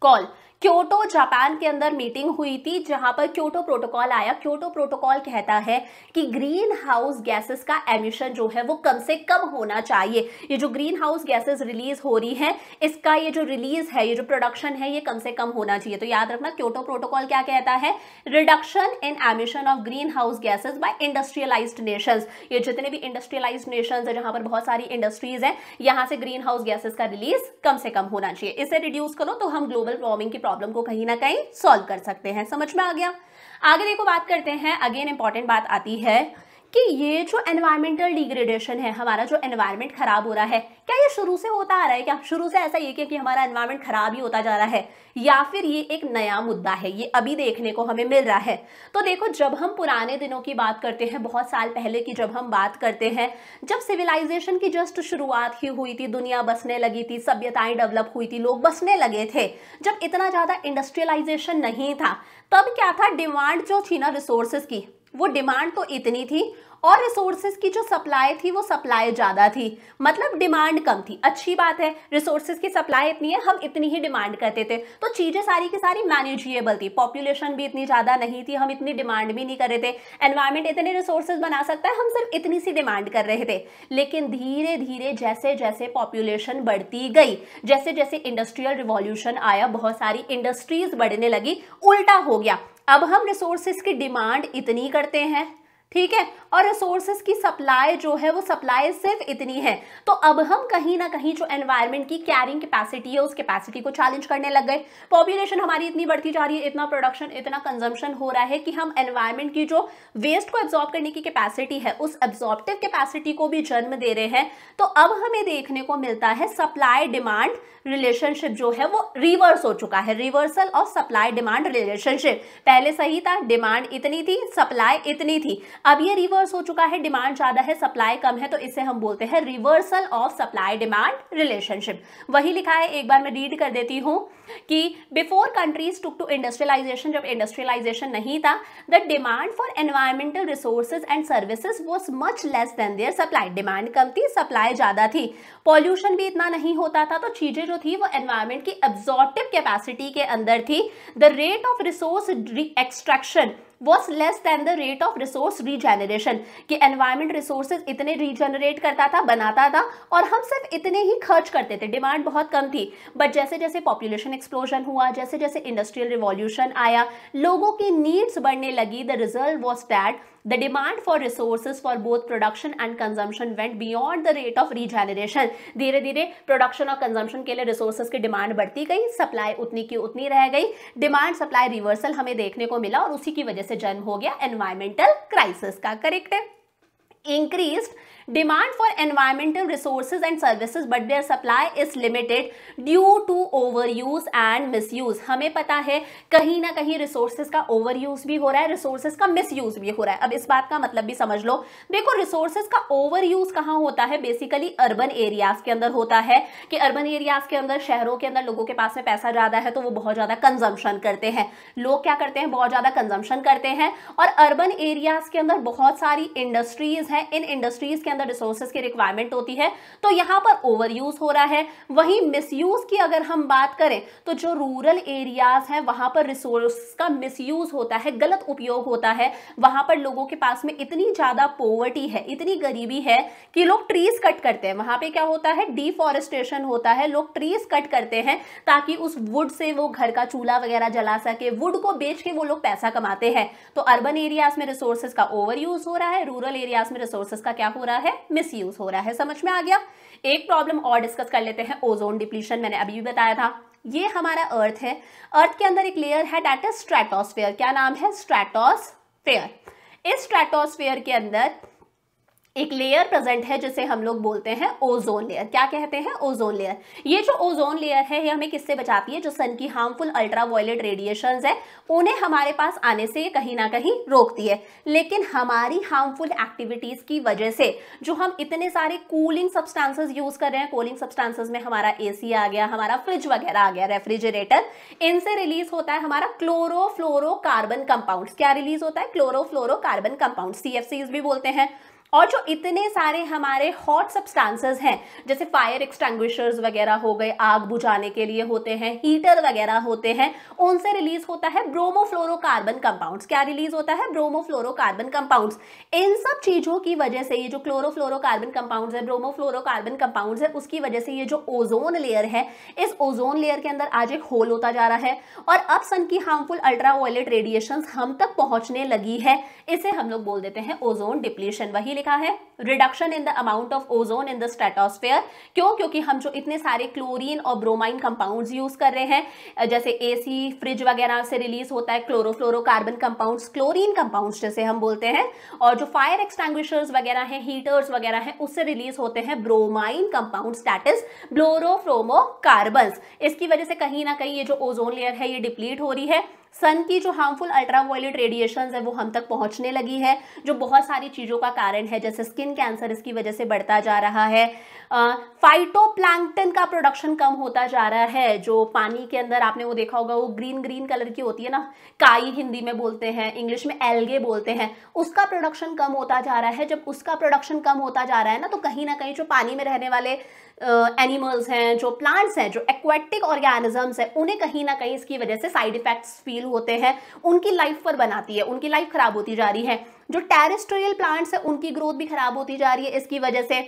call Kyoto Japan के अंदर मीटिंग हुई थी जहां पर क्योटो प्रोटोकॉल आया क्योटो प्रोटोकॉल कहता है कि ग्रीन हाउस गैसेस का एमिशन जो है वो कम से कम होना चाहिए ये जो ग्रीन हाउस गैसेस रिलीज हो रही है इसका ये जो रिलीज है ये जो प्रोडक्शन है ये कम से कम होना चाहिए तो याद रखना क्योटो प्रोटोकॉल क्या कहता है reduction in emission of greenhouse gases by industrialise nation ये जितने भी इंडस्ट्रियलाइज नेशन है जहां पर बहुत सारी इंडस्ट्रीज है यहां से ग्रीन हाउस गैसेज का रिलीज कम से कम होना चाहिए इसे रिड्यूस करो तो हम ग्लोबल वार्मिंग की प्रॉब्लम प्रॉब्लम को कहीं ना कहीं सॉल्व कर सकते हैं समझ में आ गया आगे देखो बात करते हैं अगेन इंपॉर्टेंट बात आती है कि ये जो एनवायरमेंटल डिग्रेडेशन है हमारा जो एनवायरमेंट खराब हो रहा है क्या ये शुरू से होता आ रहा है क्या शुरू से ऐसा ये क्या कि हमारा एनवायरमेंट खराब ही होता जा रहा है या फिर ये एक नया मुद्दा है ये अभी देखने को हमें मिल रहा है तो देखो जब हम पुराने दिनों की बात करते हैं बहुत साल पहले की जब हम बात करते हैं जब सिविलाइजेशन की जस्ट शुरुआत ही हुई थी दुनिया बसने लगी थी सभ्यताएं डेवलप हुई थी लोग बसने लगे थे जब इतना ज़्यादा इंडस्ट्रियलाइजेशन नहीं था तब क्या था डिमांड जो थी ना रिसोर्सेज की वो डिमांड तो इतनी थी और रिसोर्सेज की जो सप्लाई थी वो सप्लाई ज़्यादा थी मतलब डिमांड कम थी अच्छी बात है रिसोर्सेज की सप्लाई इतनी है हम इतनी ही डिमांड करते थे तो चीज़ें सारी की सारी मैनेजिएबल थी पॉपुलेशन भी इतनी ज़्यादा नहीं थी हम इतनी डिमांड भी नहीं कर रहे थे एनवायरमेंट इतने रिसोर्सेज बना सकता है हम सिर्फ इतनी सी डिमांड कर रहे थे लेकिन धीरे धीरे जैसे जैसे पॉपुलेशन बढ़ती गई जैसे जैसे इंडस्ट्रियल रिवॉल्यूशन आया बहुत सारी इंडस्ट्रीज बढ़ने लगी उल्टा हो गया अब हम रिसोर्सेज की डिमांड इतनी करते हैं ठीक है और रिसोर्सेज की सप्लाई जो है वो सप्लाई सिर्फ इतनी है तो अब हम कहीं ना कहीं जो एनवायरमेंट की कैरिंग कैपेसिटी है उस कैपेसिटी को चैलेंज करने लग गए पॉपुलेशन हमारी इतनी बढ़ती जा रही है इतना प्रोडक्शन इतना कंजम्पशन हो रहा है कि हम एनवायरमेंट की जो वेस्ट को एब्जॉर्ब करने की कैपेसिटी है उस एब्जॉर्प्टिव कैपेसिटी को भी जन्म दे रहे हैं तो अब हमें देखने को मिलता है सप्लाई डिमांड रिलेशनशिप जो है वो रिवर्स हो चुका है reversal of supply demand relationship पहले सही था डिमांड इतनी थी सप्लाई इतनी थी अब ये रिवर्स हो चुका है डिमांड ज़्यादा है सप्लाई कम है तो इसे हम बोलते हैं reversal of supply demand relationship वही लिखा है एक बार मैं रीड कर देती हूँ कि before countries took to industrialisation जब इंडस्ट्रियलाइजेशन नहीं था the demand for environmental resources and services was much less than their supply demand कम थी सप्लाई ज़्यादा थी पॉल्यूशन भी इतना नहीं होता था तो चीज़ें जो थी वो एनवायरमेंट की एब्जॉर्टिव कैपेसिटी के अंदर थी the rate of resource extraction was less than the rate of resource regeneration कि एनवायरमेंट रिसोर्सेज इतने रीजनरेट करता था बनाता था और हम सिर्फ इतने ही खर्च करते थे डिमांड बहुत कम थी बट जैसे जैसे पॉपुलेशन एक्सप्लोजन हुआ जैसे जैसे इंडस्ट्रियल रिवॉल्यूशन आया लोगों की नीड्स बढ़ने लगी the result was that The demand for resources for both production and consumption went beyond the rate of regeneration. धीरे धीरे प्रोडक्शन और कंजम्पशन के लिए रिसोर्सेज की डिमांड बढ़ती गई सप्लाई उतनी की उतनी रह गई डिमांड सप्लाई रिवर्सल हमें देखने को मिला और उसी की वजह से जन्म हो गया एनवायरमेंटल क्राइसिस का करेक्ट है increase demand for environmental resources and services but their limited due to over use and misuse हमें पता है कहीं ना कहीं रिसोर्सेज का ओवर यूज भी हो रहा है रिसोर्सेज का मिसयूज भी हो रहा है अब इस बात का मतलब भी समझ लो देखो रिसोर्सेज का ओवर यूज कहाँ होता है बेसिकली अर्बन एरियाज के अंदर होता है कि अर्बन एरियाज के अंदर शहरों के अंदर लोगों के पास में पैसा ज़्यादा है तो वो बहुत ज़्यादा कंजम्पन करते हैं लोग क्या करते हैं बहुत ज़्यादा कंजम्पशन करते हैं और अर्बन एरियाज के अंदर बहुत सारी इंडस्ट्रीज है इन इंडस्ट्रीज के अंदर रिसोर्सेज की रिक्वायरमेंट होती है तो यहाँ पर ओवर यूज हो रहा है वहीं मिस की अगर हम बात करें तो जो रूरल एरियाज हैं वहाँ पर रिसोर्स का मिस होता है गलत उपयोग होता है वहाँ पर लोगों के पास में इतनी ज़्यादा पोवर्टी है इतनी गरीबी है कि लोग ट्रीज कट करते हैं वहाँ पर क्या होता है डिफॉरेस्टेशन होता है लोग ट्रीज कट करते हैं ताकि उस वुड से वो घर का चूल्हा वगैरह जला सके वुड को बेच के वो लोग पैसा कमाते हैं तो अर्बन एरियाज में रिसोर्सेज का ओवर यूज हो रहा है रूरल एरियाज में रिसोर्सेज का क्या हो रहा है है मिस यूज हो रहा है समझ में आ गया एक प्रॉब्लम और डिस्कस कर लेते हैं ओजोन डिप्लीशन मैंने अभी भी बताया था ये हमारा अर्थ है अर्थ के अंदर एक लेयर है डेट इज स्ट्रेटोस्फेयर क्या नाम है स्ट्रेटोस्फेयर इस स्ट्रेटोस्फेयर के अंदर एक लेयर प्रेजेंट है जिसे हम लोग बोलते हैं ओजोन लेयर क्या कहते हैं ओजोन लेयर ये जो ओजोन लेयर है ये हमें किससे बचाती है जो सन की हार्मफुल अल्ट्रा वायलेट रेडिएशन है उन्हें हमारे पास आने से ये कहीं ना कहीं रोकती है लेकिन हमारी हार्मफुल एक्टिविटीज़ की वजह से जो हम इतने सारे कूलिंग सब्सटेंसेज यूज़ कर रहे हैं कूलिंग सब्सटेंसेज में हमारा ए आ गया हमारा फ्रिज वगैरह आ गया रेफ्रिजरेटर इनसे रिलीज होता है हमारा क्लोरोफ्लोरोकार्बन कंपाउंड क्या रिलीज होता है क्लोरोफ्लोरोकार्बन कंपाउंड सी भी बोलते हैं और जो इतने सारे हमारे हॉट सब्सटेंसेस हैं जैसे फायर एक्सटेंग्विशर्स वगैरह हो गए आग बुझाने के लिए होते हैं हीटर वगैरह होते हैं उनसे रिलीज होता है ब्रोमोफ्लोरोकार्बन कंपाउंड्स क्या रिलीज होता है ब्रोमोफ्लोरोकार्बन कंपाउंड्स इन सब चीजों की वजह से ये जो क्लोरोफ्लोरोकार्बन कंपाउंड है ब्रोमोफ्लोरोकार्बन कंपाउंड है उसकी वजह से ये जो ओजोन लेयर है इस ओजोन लेयर के अंदर आज एक होल होता जा रहा है और अब सन की हार्मफुल अल्ट्रा वायलेट रेडिएशन हम तक पहुंचने लगी है इसे हम लोग बोल देते हैं ओजोन डिप्लीशन वही लिखा है reduction in the amount of ozone in the stratosphere क्यों क्योंकि हम जो इतने सारे क्लोरीन और ब्रोमाइन कंपाउंड्स यूज कर रहे हैं जैसे एसी फ्रिज वगैरह से रिलीज होता है क्लोरोफ्लोरोकार्बन कंपाउंड्स क्लोरीन कंपाउंड्स जैसे हम बोलते हैं और जो फायर एक्सटैंग्विशर्स वगैरह हैं हीटर्स वगैरह हैं उससे रिलीज होते हैं bromine compound that is chlorofluorocarbons इसकी वजह से कहीं ना कहीं ये जो ओजोन लेयर है ये डिप्लीट हो रही है सन की जो हार्मफुल अल्ट्रा वायलेट रेडिएशन है वो हम तक पहुंचने लगी है जो बहुत सारी चीज़ों का कारण है जैसे स्किन कैंसर इसकी वजह से बढ़ता जा रहा है फाइटोप्लैंकटन का प्रोडक्शन कम होता जा रहा है जो पानी के अंदर आपने वो देखा होगा वो ग्रीन ग्रीन कलर की होती है ना काई हिंदी में बोलते हैं इंग्लिश में एल्गे बोलते हैं उसका प्रोडक्शन कम होता जा रहा है जब उसका प्रोडक्शन कम होता जा रहा है ना तो कहीं ना कहीं जो पानी में रहने वाले एनिमल्स uh, हैं जो प्लांट्स हैं जो एक्वेटिक ऑर्गेनिजम्स हैं उन्हें कहीं ना कहीं इसकी वजह से साइड इफेक्ट्स फील होते हैं उनकी लाइफ पर बनाती है उनकी लाइफ खराब होती जा रही है जो टेरिस्ट्रियल प्लांट्स हैं उनकी ग्रोथ भी खराब होती जा रही है इसकी वजह से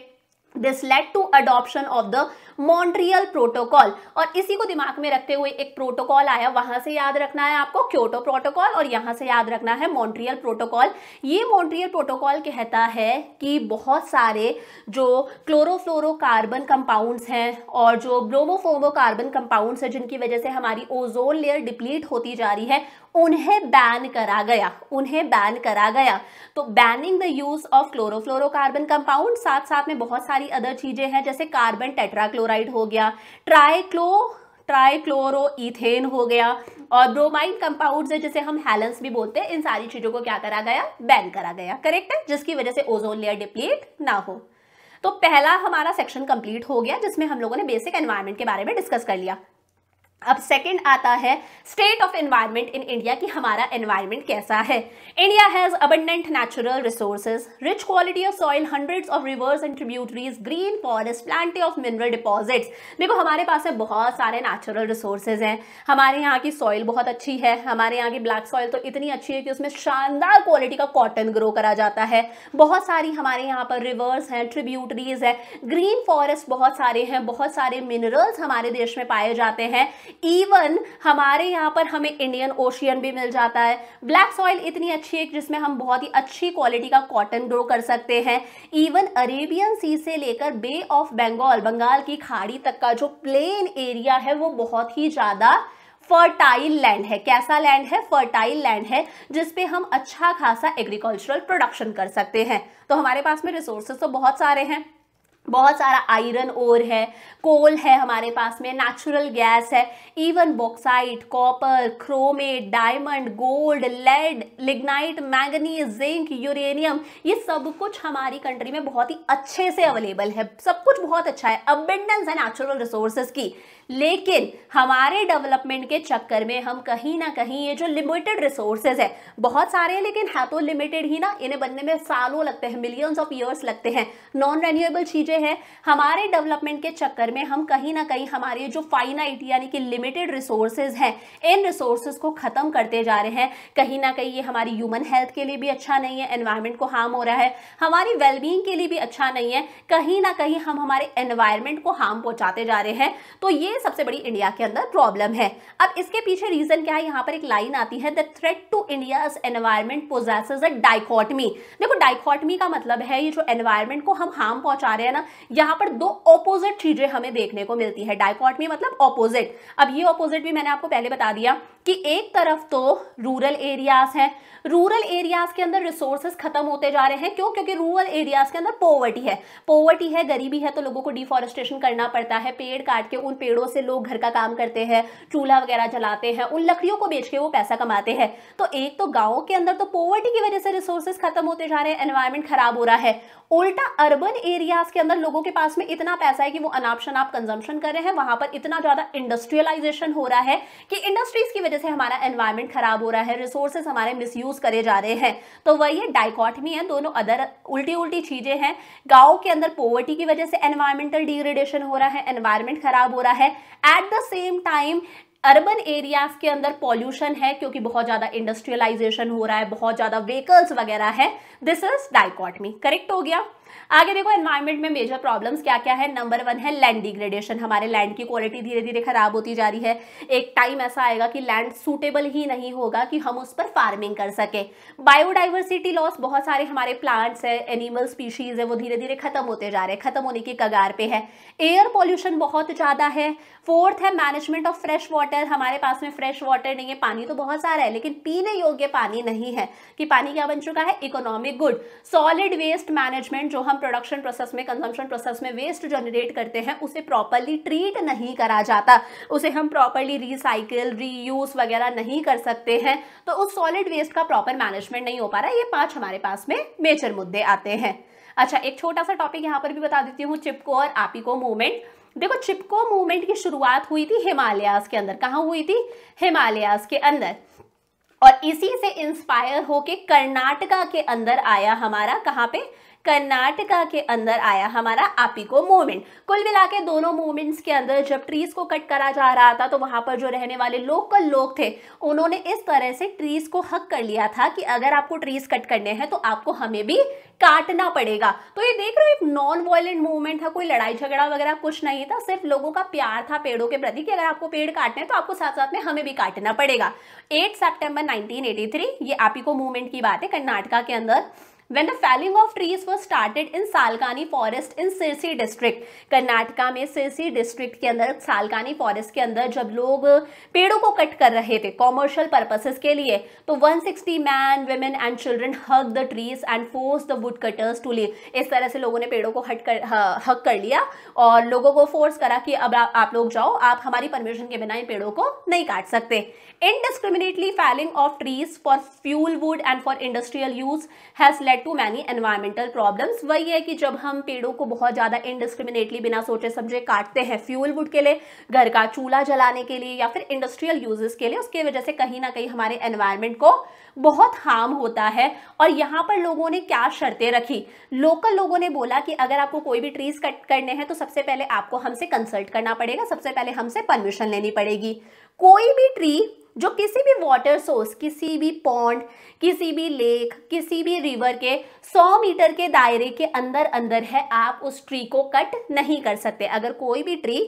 this led to adoption of the Montreal protocol और इसी को दिमाग में रखते हुए एक प्रोटोकॉल आया वहां से याद रखना है आपको क्योटो प्रोटोकॉल और यहां से याद रखना है मॉन्ट्रियल प्रोटोकॉल ये मॉन्ट्रियल प्रोटोकॉल कहता है कि बहुत सारे जो क्लोरोफ्लोरोबन कंपाउंड्स हैं और जो ब्रोमोफोमोकार्बन कंपाउंड्स हैं जिनकी वजह से हमारी ओजोन लेयर डिप्लीट होती जा रही है उन्हें बैन करा गया उन्हें बैन करा गया तो banning the use of chlorofluorocarbon compound साथ साथ में बहुत सारी अदर चीजें हैं जैसे कार्बन टेट्राक्लोराइड हो गया ट्राइक्लो ट्राइक्लोरोन हो गया और ब्रोमाइन कंपाउंड्स है जिसे हम हेलेंस भी बोलते हैं इन सारी चीज़ों को क्या करा गया बैन करा गया करेक्ट है जिसकी वजह से ओजोन लेयर डिप्लीट ना हो तो पहला हमारा सेक्शन कंप्लीट हो गया जिसमें हम लोगों ने बेसिक एनवायरनमेंट के बारे में डिस्कस कर लिया अब सेकंड आता है state of environment in India कि हमारा एनवायरनमेंट कैसा है India has abundant natural resources rich quality of soil hundreds of rivers and tributaries green forest plenty of mineral deposits देखो हमारे पास है बहुत सारे नेचुरल रिसोर्सेज हैं हमारे यहाँ की सॉइल बहुत अच्छी है हमारे यहाँ की ब्लैक सॉइल तो इतनी अच्छी है कि उसमें शानदार क्वालिटी का कॉटन ग्रो करा जाता है बहुत सारी हमारे यहाँ पर रिवर्स हैं ट्रिब्यूटरीज है ग्रीन फॉरेस्ट बहुत सारे हैं बहुत सारे मिनरल्स हमारे देश में पाए जाते हैं इवन हमारे यहाँ पर हमें इंडियन ओशियन भी मिल जाता है ब्लैक सॉइल इतनी अच्छी है जिसमें हम बहुत ही अच्छी क्वालिटी का कॉटन ग्रो कर सकते हैं इवन अरेबियन सी से लेकर बे ऑफ बंगाल बंगाल की खाड़ी तक का जो प्लेन एरिया है वो बहुत ही ज़्यादा फर्टाइल लैंड है कैसा लैंड है फर्टाइल लैंड है जिसपे हम अच्छा खासा एग्रीकल्चरल प्रोडक्शन कर सकते हैं तो हमारे पास में रिसोर्सेस तो बहुत सारे हैं बहुत सारा आयरन ओर है कोल है हमारे पास में नेचुरल गैस है even bauxite copper chromate diamond gold lead lignite manganese zinc uranium ये सब कुछ हमारी कंट्री में बहुत ही अच्छे से अवेलेबल है सब कुछ बहुत अच्छा है अबेंडेंस है नेचुरल रिसोर्सेज की लेकिन हमारे डेवलपमेंट के चक्कर में हम कहीं ना कहीं ये जो लिमिटेड रिसोर्सेज है बहुत सारे हैं लेकिन है तो लिमिटेड ही ना इन्हें बनने में सालों लगते हैं मिलियंस ऑफ ईयर्स लगते हैं नॉन रेन्यूएबल चीज़ें हैं हमारे डेवलपमेंट के चक्कर में हम कहीं ना कहीं हमारे जो फाइनाइट यानी कि लिमिटेड रिसोर्सेज हैं इन रिसोर्सेज को ख़त्म करते जा रहे हैं कहीं ना कहीं ये हमारी ह्यूमन हेल्थ के लिए भी अच्छा नहीं है एनवायरमेंट को हार्म हो रहा है हमारी वेलबींग के लिए भी अच्छा नहीं है कहीं ना कहीं हम हमारे एनवायरमेंट को हार्म पहुंचाते जा रहे हैं तो ये सबसे बड़ी इंडिया के अंदर प्रॉब्लम है अब इसके पीछे रीज़न क्या है यहाँ पर एक लाइन आती है the threat to India environment possesses a dichotomy देखो डाइकॉटमी का मतलब है ये जो एनवायरमेंट को हम हार्म पहुंचा रहे हैं ना यहां पर दो ऑपोजिट चीजें हमें देखने को मिलती है डायकॉटमी मतलब ऑपोजिट अब ये ऑपोजिट भी मैंने आपको पहले बता दिया कि एक तरफ तो रूरल एरियाज हैं रूरल एरियाज के अंदर रिसोर्सेज खत्म होते जा रहे हैं क्यों क्योंकि रूरल एरियाज के अंदर पोवर्टी है पोवर्टी है गरीबी है तो लोगों को डिफॉरेस्टेशन करना पड़ता है पेड़ काट के उन पेड़ों से लोग घर का काम करते हैं चूल्हा वगैरह जलाते हैं उन लकड़ियों को बेच के वो पैसा कमाते हैं तो एक तो गाँव के अंदर तो पोवर्टी की वजह से रिसोर्सेज खत्म होते जा रहे हैं एनवायरमेंट खराब हो रहा है उल्टा अर्बन एरियाज के अंदर लोगों के पास में इतना पैसा है कि वो अनाप शनाप कंजम्पन कर रहे हैं वहां पर इतना ज्यादा इंडस्ट्रियलाइजेशन हो रहा है कि इंडस्ट्रीज की वजह वजह से हमारा एनवायरमेंट खराब हो रहा है रिसोर्सेज हमारे मिसयूज करे जा रहे हैं तो वही डाइकॉटमी है दोनों अदर उल्टी उल्टी चीज़ें हैं गाँव के अंदर पोवर्टी की वजह से एनवायरमेंटल डिग्रेडेशन हो रहा है एनवायरमेंट खराब हो रहा है at the same time urban areas के अंदर पॉल्यूशन है क्योंकि बहुत ज़्यादा इंडस्ट्रियलाइजेशन हो रहा है बहुत ज़्यादा व्हीकल्स वगैरह है दिस इज डाइकॉटमी करेक्ट हो गया आगे देखो एनवायरमेंट में मेजर प्रॉब्लम्स क्या क्या है नंबर वन है लैंड डिग्रेडेशन हमारे लैंड की क्वालिटी धीरे धीरे खराब होती जा रही है एक टाइम ऐसा आएगा कि लैंड सूटेबल ही नहीं होगा कि हम उस पर फार्मिंग कर सके बायोडाइवर्सिटी लॉस बहुत सारे हमारे प्लांट्स है एनिमल स्पीशीज है वो धीरे धीरे खत्म होते जा रहे हैं खत्म होने के कगार पे है एयर पॉल्यूशन बहुत ज़्यादा है फोर्थ है मैनेजमेंट ऑफ फ्रेश वाटर हमारे पास में फ्रेश वाटर नहीं है पानी तो बहुत सारा है लेकिन पीने योग्य पानी नहीं है कि पानी क्या बन चुका है economic good solid waste management जो हम प्रोडक्शन प्रोसेस में कंजम्पशन प्रोसेस में वेस्ट जनरेट करते हैं उसे प्रॉपरली ट्रीट नहीं करा जाता उसे हम प्रॉपरली रिसाइकिल रीयूज वगैरह नहीं कर सकते हैं तो उस सॉलिड वेस्ट का प्रॉपर मैनेजमेंट नहीं हो पा रहा ये पांच हमारे पास में मेजर मुद्दे आते हैं अच्छा एक छोटा सा टॉपिक यहाँ पर भी बता देती हूँ चिपको और आपिको मूवमेंट देखो चिपको मूवमेंट की शुरुआत हुई थी हिमालयास के अंदर कहाँ हुई थी हिमालयास के अंदर और इसी से इंस्पायर होके कर्नाटका के अंदर आया हमारा कहाँ पे कर्नाटका के अंदर आया हमारा आपिको मूवमेंट कुल मिला के दोनों मूवमेंट्स के अंदर जब ट्रीज को कट करा जा रहा था तो वहां पर जो रहने वाले लोकल लोग थे उन्होंने इस तरह से ट्रीज को हक कर लिया था कि अगर आपको ट्रीज कट करने हैं तो आपको हमें भी काटना पड़ेगा तो ये देख रहे हो एक नॉन वायलेंट मूवमेंट था कोई लड़ाई झगड़ा वगैरह कुछ नहीं था सिर्फ लोगों का प्यार था पेड़ों के प्रति कि अगर आपको पेड़ काटने हैं तो आपको साथ साथ में हमें भी काटना पड़ेगा 8 सितंबर 1983 ये आपिको को मूवमेंट की बात है कर्नाटका के अंदर when the felling of trees was started in Salkani forest in Sirsi district Karnataka में सिरसी डिस्ट्रिक्ट के अंदर सालकानी फॉरेस्ट के अंदर जब लोग पेड़ों को कट कर रहे थे कॉमर्शियल पर्पसेस के लिए तो 160 man women and children hug the trees and force the woodcutters to leave इस तरह से लोगों ने पेड़ों को हट कर हक हाँ, कर लिया और लोगों को फोर्स करा कि अब आप, आप लोग जाओ आप हमारी परमिशन के बिना इन पेड़ों को नहीं काट सकते Indiscriminately felling of trees for fuel wood and for industrial use has led to many environmental problems. वही है कि जब हम पेड़ों को बहुत ज़्यादा indiscriminately बिना सोचे समझे काटते हैं फ्यूल वुड के लिए घर का चूल्हा जलाने के लिए या फिर इंडस्ट्रियल यूजेस के लिए उसके वजह से कहीं ना कहीं हमारे एनवायरमेंट को बहुत हार्म होता है और यहाँ पर लोगों ने क्या शर्तें रखी लोकल लोगों ने बोला कि अगर आपको कोई भी ट्रीज कट करने हैं तो सबसे पहले आपको हमसे कंसल्ट करना पड़ेगा सबसे पहले हमसे परमिशन लेनी पड़ेगी कोई भी ट्री जो किसी भी वाटर सोर्स किसी भी पॉन्ड किसी भी लेक किसी भी रिवर के 100 मीटर के दायरे के अंदर अंदर है आप उस ट्री को कट नहीं कर सकते अगर कोई भी ट्री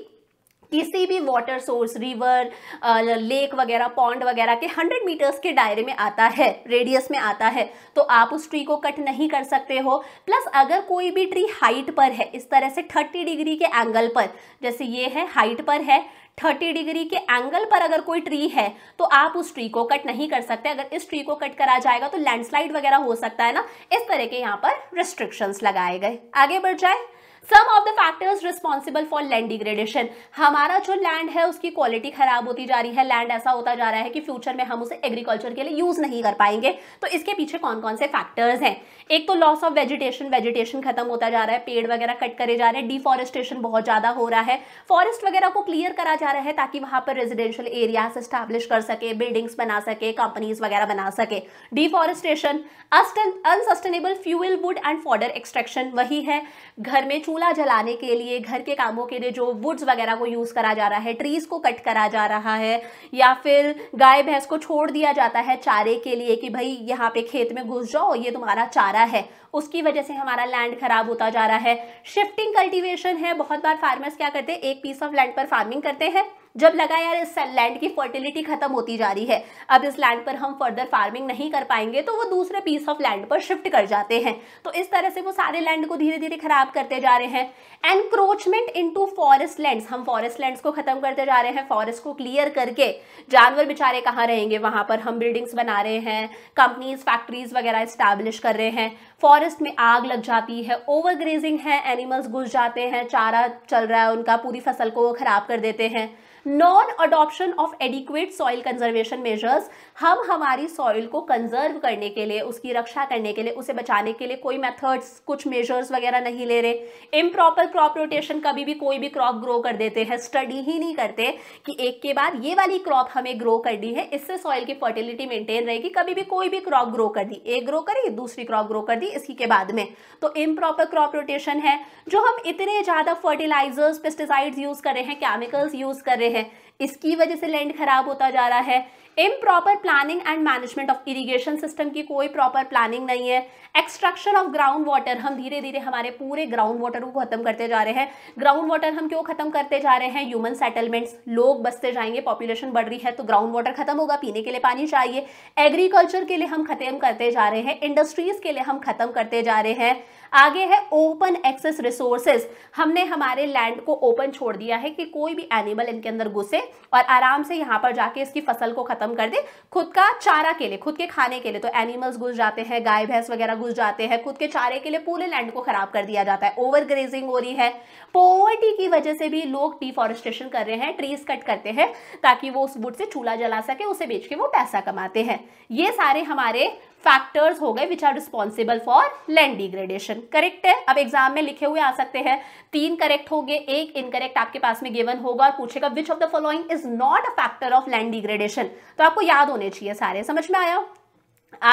किसी भी वाटर सोर्स रिवर लेक वगैरह पॉन्ड वगैरह के 100 मीटर्स के दायरे में आता है रेडियस में आता है तो आप उस ट्री को कट नहीं कर सकते हो प्लस अगर कोई भी ट्री हाइट पर है इस तरह से 30 डिग्री के एंगल पर जैसे ये है हाइट पर है थर्टी डिग्री के एंगल पर अगर कोई ट्री है तो आप उस ट्री को कट नहीं कर सकते अगर इस ट्री को कट करा जाएगा तो लैंडस्लाइड वगैरह हो सकता है ना इस तरह के यहाँ पर रिस्ट्रिक्शंस लगाए गए आगे बढ़ जाए some of the factors responsible for land degradation हमारा जो लैंड है उसकी क्वालिटी खराब होती जा रही है लैंड ऐसा होता जा रहा है कि फ्यूचर में हम उसे एग्रीकल्चर के लिए यूज नहीं कर पाएंगे तो इसके पीछे कौन कौन से फैक्टर्स हैं एक तो लॉस ऑफ वेजिटेशन वेजिटेशन खत्म होता जा रहा है पेड़ वगैरह कट करे जा रहे हैं डिफॉरेस्टेशन बहुत ज्यादा हो रहा है फॉरेस्ट वगैरह को क्लियर करा जा रहा है ताकि वहां पर रेजिडेंशियल एरियाज स्टैब्लिश कर सके बिल्डिंग्स बना सके कंपनीज वगैरह बना सके deforestation unsustainable fuel wood and fodder extraction वही है घर में चूल चूल्हा जलाने के लिए घर के कामों के लिए जो वुड्स वगैरह को यूज़ करा जा रहा है ट्रीज़ को कट करा जा रहा है या फिर गाय भैंस को छोड़ दिया जाता है चारे के लिए कि भाई यहाँ पे खेत में घुस जाओ ये तुम्हारा चारा है उसकी वजह से हमारा लैंड खराब होता जा रहा है शिफ्टिंग कल्टीवेशन है बहुत बार फार्मर्स क्या करते हैं एक पीस ऑफ लैंड पर फार्मिंग करते हैं जब लगा यार इस लैंड की फर्टिलिटी खत्म होती जा रही है अब इस लैंड पर हम फर्दर फार्मिंग नहीं कर पाएंगे तो वो दूसरे पीस ऑफ लैंड पर शिफ्ट कर जाते हैं तो इस तरह से वो सारे लैंड को धीरे धीरे खराब करते जा रहे हैं एनक्रोचमेंट टू फॉरेस्ट लैंड हम फॉरेस्ट लैंड्स को खत्म करते जा रहे हैं फॉरेस्ट को क्लियर करके जानवर बेचारे कहाँ रहेंगे वहां पर हम बिल्डिंग्स बना रहे हैं कंपनीज फैक्ट्रीज वगैरह इस्टेब्लिश कर रहे हैं फॉरेस्ट में आग लग जाती है ओवरग्रेजिंग है एनिमल्स घुस जाते हैं चारा चल रहा है उनका पूरी फसल को वो खराब कर देते हैं non adoption of adequate soil conservation measures हम हमारी सॉइल को कंजर्व करने के लिए उसकी रक्षा करने के लिए उसे बचाने के लिए कोई मेथड्स कुछ मेजर्स वगैरह नहीं ले रहे इम्प्रॉपर क्रॉप रोटेशन कभी भी कोई भी क्रॉप ग्रो कर देते हैं स्टडी ही नहीं करते कि एक के बाद ये वाली क्रॉप हमें ग्रो करनी है इससे सॉइल की फर्टिलिटी मेंटेन रहेगी कभी भी कोई भी क्रॉप ग्रो कर दी एक ग्रो करी दूसरी क्रॉप ग्रो कर दी इसी के बाद में तो इम्प्रॉपर क्रॉप रोटेशन है जो हम इतने ज़्यादा फर्टिलाइजर्स पेस्टिसाइड्स यूज़ कर रहे हैं केमिकल्स यूज़ कर रहे हैं हैं इसकी वजह से लैंड खराब होता जा रहा है improper planning and management of irrigation system की कोई प्रॉपर प्लानिंग नहीं है एक्सट्रक्शन ऑफ ग्राउंड वाटर हम धीरे धीरे हमारे पूरे ग्राउंड वाटर को खत्म करते जा रहे हैं ग्राउंड वाटर हम क्यों खत्म करते जा रहे हैं ह्यूमन सेटलमेंट्स लोग बसते जाएंगे पॉपुलेशन बढ़ रही है तो ग्राउंड वाटर खत्म होगा पीने के लिए पानी चाहिए एग्रीकल्चर के लिए हम खत्म करते जा रहे हैं इंडस्ट्रीज के लिए हम खत्म करते जा रहे हैं आगे है ओपन एक्सेस रिसोर्सेज हमने हमारे लैंड को ओपन छोड़ दिया है कि कोई भी एनिमल इनके अंदर घुसे और आराम से यहाँ पर जाके इसकी फसल को खत्म कर दे खुद का चारा के लिए खुद के खाने के लिए तो एनिमल्स घुस जाते हैं गाय भैंस वगैरह घुस जाते हैं खुद के चारे के लिए पूरे लैंड को खराब कर दिया जाता है ओवर ग्रेजिंग हो रही है पॉवर्टी की वजह से भी लोग डिफॉरेस्टेशन कर रहे हैं ट्रीज कट करते हैं ताकि वो उस वुड से चूल्हा जला सके उसे बेच के वो पैसा कमाते हैं ये सारे हमारे फैक्टर्स हो गए which are responsible for land degradation correct है अब एग्जाम में लिखे हुए आ सकते हैं तीन करेक्ट होंगे एक इनकरेक्ट आपके पास में गिवन होगा और पूछेगा which of the following is not a factor of land degradation तो आपको याद होने चाहिए सारे समझ में आया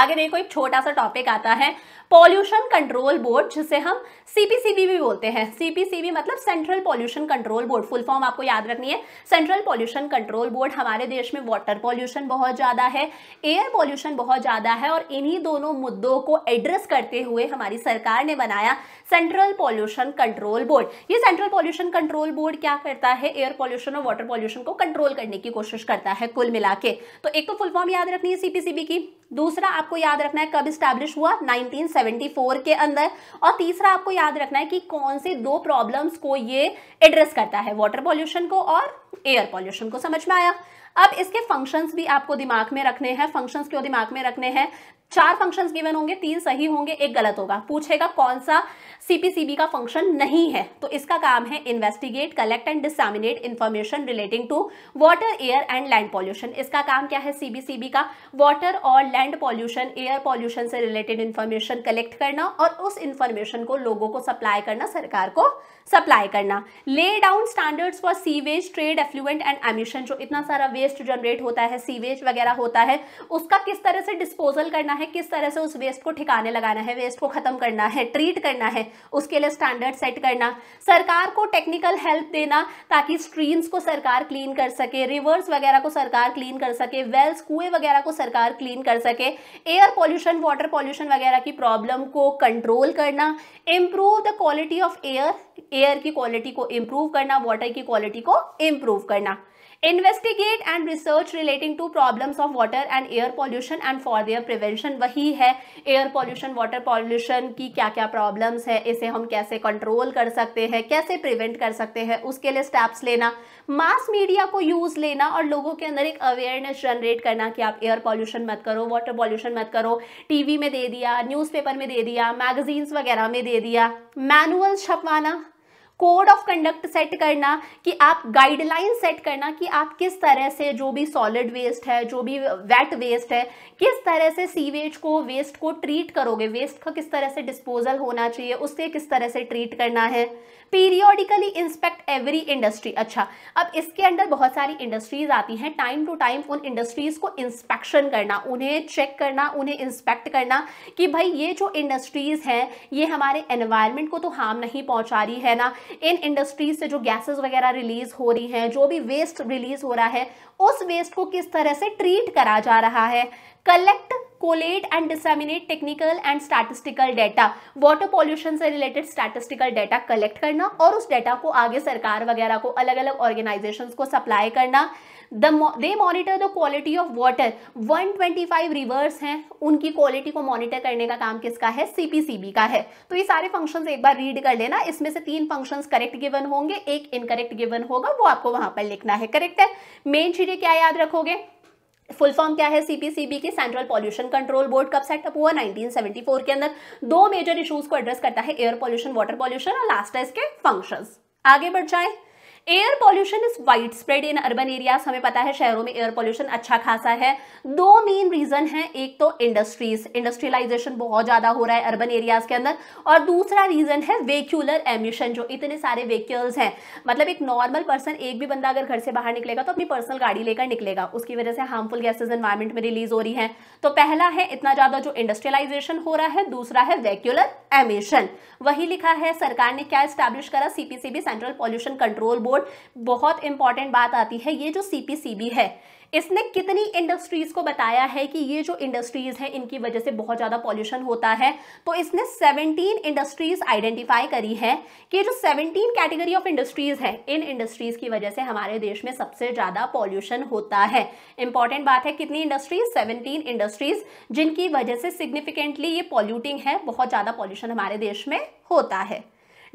आगे देखो एक छोटा सा टॉपिक आता है पॉल्यूशन कंट्रोल बोर्ड जिसे हम सीपीसीबी भी बोलते हैं सीपीसीबी मतलब central pollution control board full form आपको याद रखनी है सेंट्रल पॉल्यूशन कंट्रोल बोर्ड हमारे देश में वाटर पॉल्यूशन बहुत ज़्यादा है एयर पॉल्यूशन बहुत ज़्यादा है और इन्हीं दोनों मुद्दों को एड्रेस करते हुए हमारी सरकार ने बनाया सेंट्रल पॉल्यूशन कंट्रोल बोर्ड ये सेंट्रल पॉल्यूशन कंट्रोल बोर्ड क्या करता है एयर पॉल्यूशन और वाटर पॉल्यूशन को कंट्रोल करने की कोशिश करता है कुल मिला के तो एक तो फुल फॉर्म याद रखनी है सीपीसीबी की दूसरा आपको याद रखना है कब स्टैब्लिश हुआ नाइनटीन 1974 के अंदर और तीसरा आपको याद रखना है कि कौन से दो प्रॉब्लम्स को ये एड्रेस करता है वाटर पॉल्यूशन को और एयर पॉल्यूशन को समझ में आया अब इसके फंक्शंस भी आपको दिमाग में रखने हैं फंक्शंस क्यों दिमाग में रखने हैं चार फंक्शंस गिवन होंगे तीन सही होंगे एक गलत होगा पूछेगा कौन सा सीपीसीबी का फंक्शन नहीं है तो इसका काम है investigate collect and disseminate information relating to water air and land pollution इसका काम क्या है सीबीसीबी का वाटर और लैंड पॉल्यूशन एयर पॉल्यूशन से रिलेटेड इन्फॉर्मेशन कलेक्ट करना और उस इन्फॉर्मेशन को लोगों को सप्लाई करना सरकार को सप्लाई करना lay down standards for sewage trade effluent and emission जो इतना सारा वेस्ट जनरेट होता है सीवेज वगैरह होता है उसका किस तरह से डिस्पोजल करना है किस तरह से उस वेस्ट को ठिकाने लगाना है वेस्ट को ख़त्म करना है ट्रीट करना है उसके लिए स्टैंडर्ड सेट करना सरकार को टेक्निकल हेल्प देना ताकि स्ट्रीम्स को सरकार क्लीन कर सके रिवर्स वगैरह को सरकार क्लीन कर सके वेल्स कुएं वगैरह को सरकार क्लीन कर सके एयर पॉल्यूशन वाटर पॉल्यूशन वगैरह की प्रॉब्लम को कंट्रोल करना improve the quality of air air की क्वालिटी को इम्प्रूव करना वाटर की क्वालिटी को इम्प्रूव करना investigate and research relating to problems of water and air pollution and for their prevention वही है एयर पॉल्यूशन वाटर पॉल्यूशन की क्या क्या प्रॉब्लम्स है इसे हम कैसे कंट्रोल कर सकते हैं कैसे प्रिवेंट कर सकते हैं उसके लिए स्टेप्स लेना मास मीडिया को यूज़ लेना और लोगों के अंदर एक अवेयरनेस जनरेट करना कि आप एयर पॉल्यूशन मत करो वाटर पॉल्यूशन मत करो टीवी में दे दिया न्यूज़पेपर में दे दिया मैगजीन्स वगैरह में दे दिया मैनुअल छपवाना कोड ऑफ कंडक्ट सेट करना कि आप गाइडलाइन सेट करना कि आप किस तरह से जो भी सॉलिड वेस्ट है जो भी वेट वेस्ट है किस तरह से सीवेज को वेस्ट को ट्रीट करोगे वेस्ट का किस तरह से डिस्पोजल होना चाहिए उससे किस तरह से ट्रीट करना है पीरियोडिकली इंस्पेक्ट एवरी इंडस्ट्री अच्छा अब इसके अंडर बहुत सारी इंडस्ट्रीज आती हैं टाइम टू टाइम उन इंडस्ट्रीज को इंस्पेक्शन करना उन्हें चेक करना उन्हें इंस्पेक्ट करना कि भाई ये जो इंडस्ट्रीज हैं ये हमारे एनवायरमेंट को तो हार्म नहीं पहुंचा रही है ना इन इंडस्ट्रीज से जो गैसेज वगैरह रिलीज हो रही हैं जो भी वेस्ट रिलीज हो रहा है उस वेस्ट को किस तरह से ट्रीट करा जा रहा है collect collate and disseminate technical and statistical data water pollution से रिलेटेड स्टैटिस्टिकल डेटा कलेक्ट करना और उस डेटा को आगे सरकार वगैरह को अलग अलग ऑर्गेनाइजेशन को सप्लाई करना द दे monitor the quality of water 125 twenty five rivers हैं उनकी क्वालिटी को मॉनिटर करने का काम किसका है सी का है तो ये सारे फंक्शन एक बार रीड कर लेना इसमें से तीन फंक्शन करेक्ट गिवन होंगे एक इनकरेक्ट गिवन होगा वो आपको वहां पर लिखना है करेक्ट है मेन चीजें क्या याद रखोगे फुल फॉर्म क्या है सीपीसीबी की सेंट्रल पॉल्यूशन कंट्रोल बोर्ड कब सेटअप हुआ 1974 के अंदर दो मेजर इश्यूज को एड्रेस करता है एयर पॉल्यूशन वाटर पॉल्यूशन और लास्ट है इसके फंक्शंस आगे बढ़ जाए air pollution is widespread in urban areas हमें पता है शहरों में एयर पॉल्यूशन अच्छा खासा है दो मेन रीजन है एक तो इंडस्ट्रीज इंडस्ट्रियलाइजेशन बहुत ज्यादा हो रहा है अर्बन एरियाज के अंदर और दूसरा रीजन है वेक्यूलर एमिशन जो इतने सारे वेक्यूल्स हैं मतलब एक नॉर्मल पर्सन एक भी बंदा अगर घर से बाहर निकलेगा तो अपनी पर्सनल गाड़ी लेकर निकलेगा उसकी वजह से हार्मफुल गैसेज एनवायरमेंट में रिलीज हो रही है तो पहला है इतना ज्यादा जो इंडस्ट्रियलाइजेशन हो रहा है दूसरा है वेक्यूलर एमिशन वही लिखा है सरकार ने क्या स्टैब्लिश करा CPCB central pollution control board बहुत इंपॉर्टेंट बात आती है ये जो सीपीसीबी है इसने कितनी इंडस्ट्रीज़ को बताया है कि ये जो इंडस्ट्रीज़ हैं इनकी वजह से बहुत ज़्यादा पॉल्यूशन होता है तो इसने 17 इंडस्ट्रीज़ आइडेंटिफाई करी है कि जो 17 कैटेगरी ऑफ इंडस्ट्रीज़ है इन इंडस्ट्रीज़ की वजह से हमारे देश में सबसे ज़्यादा पॉल्यूशन होता है इंपॉर्टेंट बात है कितनी इंडस्ट्रीज सेवनटीन इंडस्ट्रीज़ जिनकी वजह से सिग्निफिकेंटली ये पॉल्यूटिंग है बहुत ज़्यादा पॉल्यूशन हमारे देश में होता है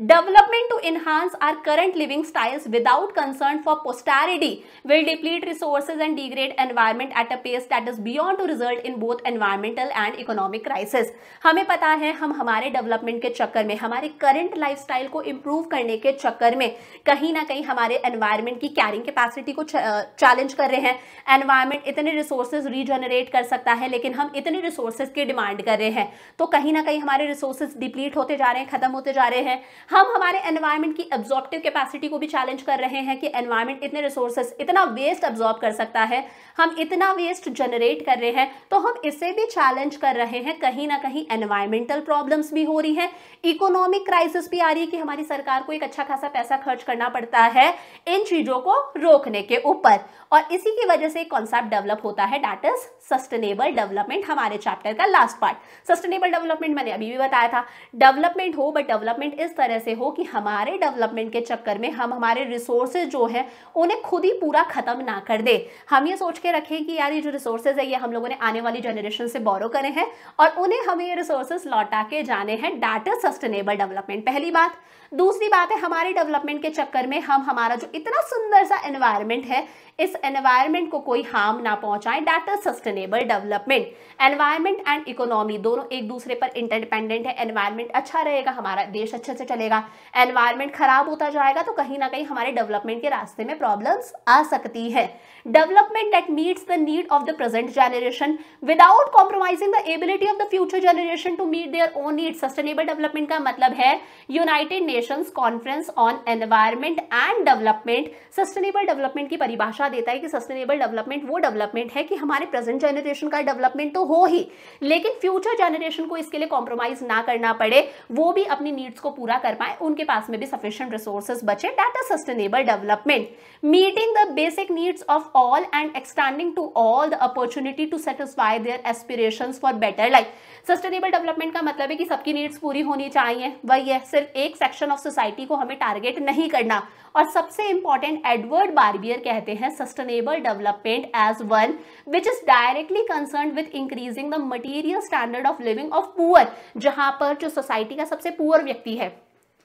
Development to enhance our current living styles without concern for posterity will deplete resources and degrade environment at a pace that is beyond to result in both environmental and economic crisis. हमें पता है हम हमारे development के चक्कर में हमारे current lifestyle को इम्प्रूव करने के चक्कर में कहीं ना कहीं हमारे एनवायरनमेंट की कैरिंग कैपेसिटी को चैलेंज कर रहे हैं एनवायरनमेंट इतने रिसोर्सेज रीजनरेट कर सकता है लेकिन हम इतने रिसोर्सेज की डिमांड कर रहे हैं तो कहीं ना कहीं हमारे रिसोर्सेज डिप्लीट होते जा रहे हैं खत्म होते जा रहे हैं हम हमारे एनवायरमेंट की एब्जॉर्प्टिव कैपेसिटी को भी चैलेंज कर रहे हैं कि एनवायरमेंट इतने रिसोर्सेस इतना वेस्ट एब्जॉर्ब कर सकता है हम इतना वेस्ट जनरेट कर रहे हैं तो हम इसे भी चैलेंज कर रहे हैं कहीं ना कहीं एनवायरमेंटल प्रॉब्लम्स भी हो रही हैं इकोनॉमिक क्राइसिस भी आ रही है कि हमारी सरकार को एक अच्छा खासा पैसा खर्च करना पड़ता है इन चीज़ों को रोकने के ऊपर और इसी की वजह से एक कॉन्सेप्ट डेवलप होता है डेट इज सस्टेनेबल डेवलपमेंट हमारे चैप्टर का लास्ट पार्ट सस्टेनेबल डेवलपमेंट मैंने अभी भी बताया था डेवलपमेंट हो बट डेवलपमेंट इस तरह से हो कि हमारे डेवलपमेंट के चक्कर में हम हमारे रिसोर्सेज जो है उन्हें खुद ही पूरा ख़त्म ना कर दे हम ये सोच के रखें कि यार ये जो रिसोर्सेज है ये हम लोगों ने आने वाली जनरेशन से बोरो करे हैं और उन्हें हमें ये रिसोर्सेज लौटा के जाने हैं डेट इज सस्टेनेबल डेवलपमेंट पहली बात दूसरी बात है हमारे डेवलपमेंट के चक्कर में हम हमारा जो इतना सुंदर सा एनवायरमेंट है इस एनवायरमेंट को कोई हार्म ना पहुंचाए that is sustainable development environment and economy दोनों एक दूसरे पर इंटरडिपेंडेंट है एनवायरमेंट अच्छा रहेगा हमारा देश अच्छे से चलेगा एनवायरमेंट खराब होता जाएगा तो कहीं ना कहीं हमारे डेवलपमेंट के रास्ते में प्रॉब्लम्स आ सकती है development that meets the need of the present generation without compromising the ability of the future generation to meet their own need sustainable development का मतलब है United Nations conference on environment and development sustainable development की परिभाषा दिशा देता है कि sustainable development वो development है कि हमारे प्रेजेंट जनरेशन का डेवलपमेंट तो हो ही लेकिन फ्यूचर जनरेशन को इसके लिए कॉम्प्रोमाइज ना करना पड़े वो भी अपनी नीड्स को पूरा कर पाए उनके पास में भी सफिशियंट रिसोर्सेज बचे that is sustainable development meeting the basic needs of all and extending to all the opportunity to satisfy their aspiration for better life sustainable development का मतलब है कि सबकी नीड्स पूरी होनी चाहिए वही है सिर्फ एक सेक्शन ऑफ सोसाइटी को हमें टारगेट नहीं करना और सबसे इंपॉर्टेंट एडवर्ड बारबियर कहते हैं and sustainable development as well which is directly concerned with increasing the material standard of living of poor जहां पर जो सोसाइटी का सबसे पुअर व्यक्ति है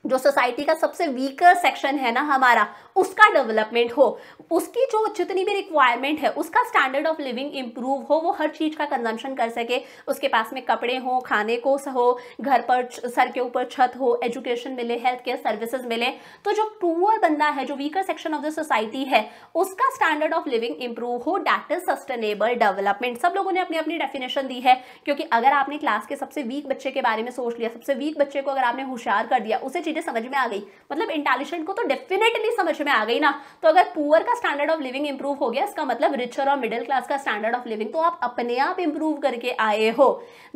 जो सोसाइटी का सबसे वीकर सेक्शन है ना हमारा उसका डेवलपमेंट हो उसकी जो जितनी भी रिक्वायरमेंट है उसका स्टैंडर्ड ऑफ लिविंग इंप्रूव हो वो हर चीज़ का कंजम्पशन कर सके उसके पास में कपड़े हो खाने को हो घर पर सर के ऊपर छत हो एजुकेशन मिले हेल्थ केयर सर्विसेज मिले तो जो पुअर बंदा है जो weaker section of the society है उसका स्टैंडर्ड ऑफ लिविंग इंप्रूव हो डैट इज सस्टेनेबल डेवलपमेंट सब लोगों ने अपनी अपनी डेफिनेशन दी है क्योंकि अगर आपने क्लास के सबसे वीक बच्चे के बारे में सोच लिया सबसे वीक बच्चे को अगर आपने होशियार कर दिया उसे चीज़ें समझ में आ गई मतलब इंटेलिजेंट को तो डेफिनेटली समझ में आ गई ना तो अगर पुअर का स्टैंडर्ड ऑफ लिविंग इंप्रूव हो गया इसका मतलब रिचर और मिडिल क्लास का स्टैंडर्ड ऑफ लिविंग तो आप अपने आप इंप्रूव करके आए हो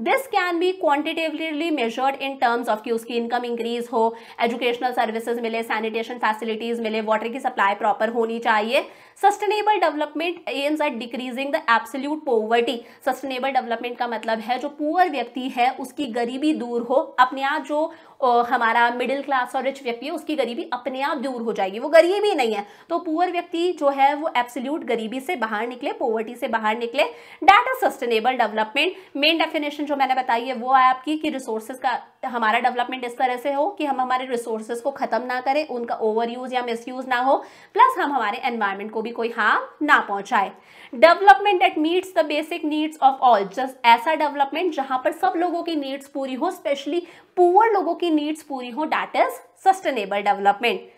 this can be quantitatively measured in terms of कि उसकी इनकम इंक्रीज हो एजुकेशनल सर्विसेज मिले सैनिटेशन फैसिलिटीज मिले वाटर की सप्लाई प्रॉपर होनी चाहिए sustainable development aims at decreasing the absolute poverty sustainable development का मतलब है जो पुअर व्यक्ति है उसकी गरीबी दूर हो अपने आप जो हमारा मिडिल क्लास और रिच व्यक्ति है उसकी गरीबी अपने आप दूर हो जाएगी वो गरीब ही नहीं है तो पुअर व्यक्ति जो है वो एब्सोल्यूट गरीबी से बाहर निकले पोवर्टी से बाहर निकले डाटा सस्टेनेबल डेवलपमेंट मेन डेफिनेशन जो मैंने बताई है वो है आपकी कि रिसोर्सेज का हमारा डेवलपमेंट इस तरह से हो कि हम हमारे रिसोर्सेज को खत्म ना करें उनका ओवर यूज या मिस यूज ना हो प्लस हम हमारे एनवायरमेंट को भी कोई हार्म ना पहुंचाए development that meets the basic needs of all just ऐसा डेवलपमेंट जहां पर सब लोगों की नीड्स पूरी हो स्पेशली पुअर लोगों की नीड्स पूरी हो डैट इज सस्टेनेबल डेवलपमेंट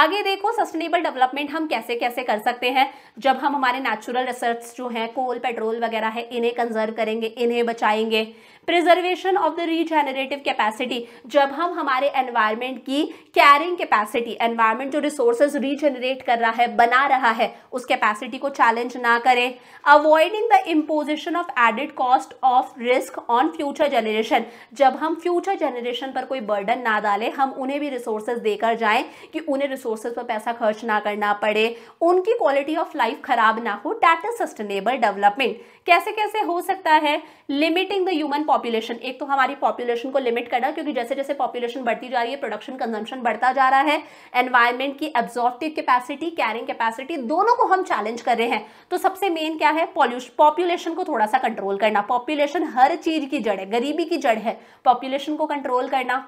आगे देखो सस्टेनेबल डेवलपमेंट हम कैसे कैसे कर सकते हैं जब हम हमारे नेचुरल रिसर्च जो हैं कोल पेट्रोल वगैरह है इन्हें कंजर्व करेंगे इन्हें बचाएंगे preservation of the regenerative capacity जब हम हमारे एनवायरमेंट की कैरिंग कैपेसिटी एनवायरमेंट जो रिसोर्सेज रीजनरेट कर रहा है बना रहा है उस कैपेसिटी को चैलेंज ना करें avoiding the imposition of added cost of risk on future generation जब हम फ्यूचर जनरेशन पर कोई बर्डन ना डालें हम उन्हें भी रिसोर्सेज देकर जाएं कि उन्हें रिसोर्सेज पर पैसा खर्च ना करना पड़े उनकी क्वालिटी ऑफ लाइफ खराब ना हो डेट इज सस्टेनेबल डेवलपमेंट कैसे कैसे हो सकता है लिमिटिंग द ह्यूमन पॉपुलेशन एक तो हमारी पॉपुलेशन को लिमिट करना क्योंकि जैसे जैसे पॉपुलेशन बढ़ती जा रही है प्रोडक्शन कंजम्पशन बढ़ता जा रहा है एनवायरमेंट की एब्जॉर्टिव कैपेसिटी कैरिंग कैपेसिटी दोनों को हम चैलेंज कर रहे हैं तो सबसे मेन क्या है पॉपुलेशन को थोड़ा सा कंट्रोल करना पॉपुलेशन हर चीज की जड़ है गरीबी की जड़ है पॉपुलेशन को कंट्रोल करना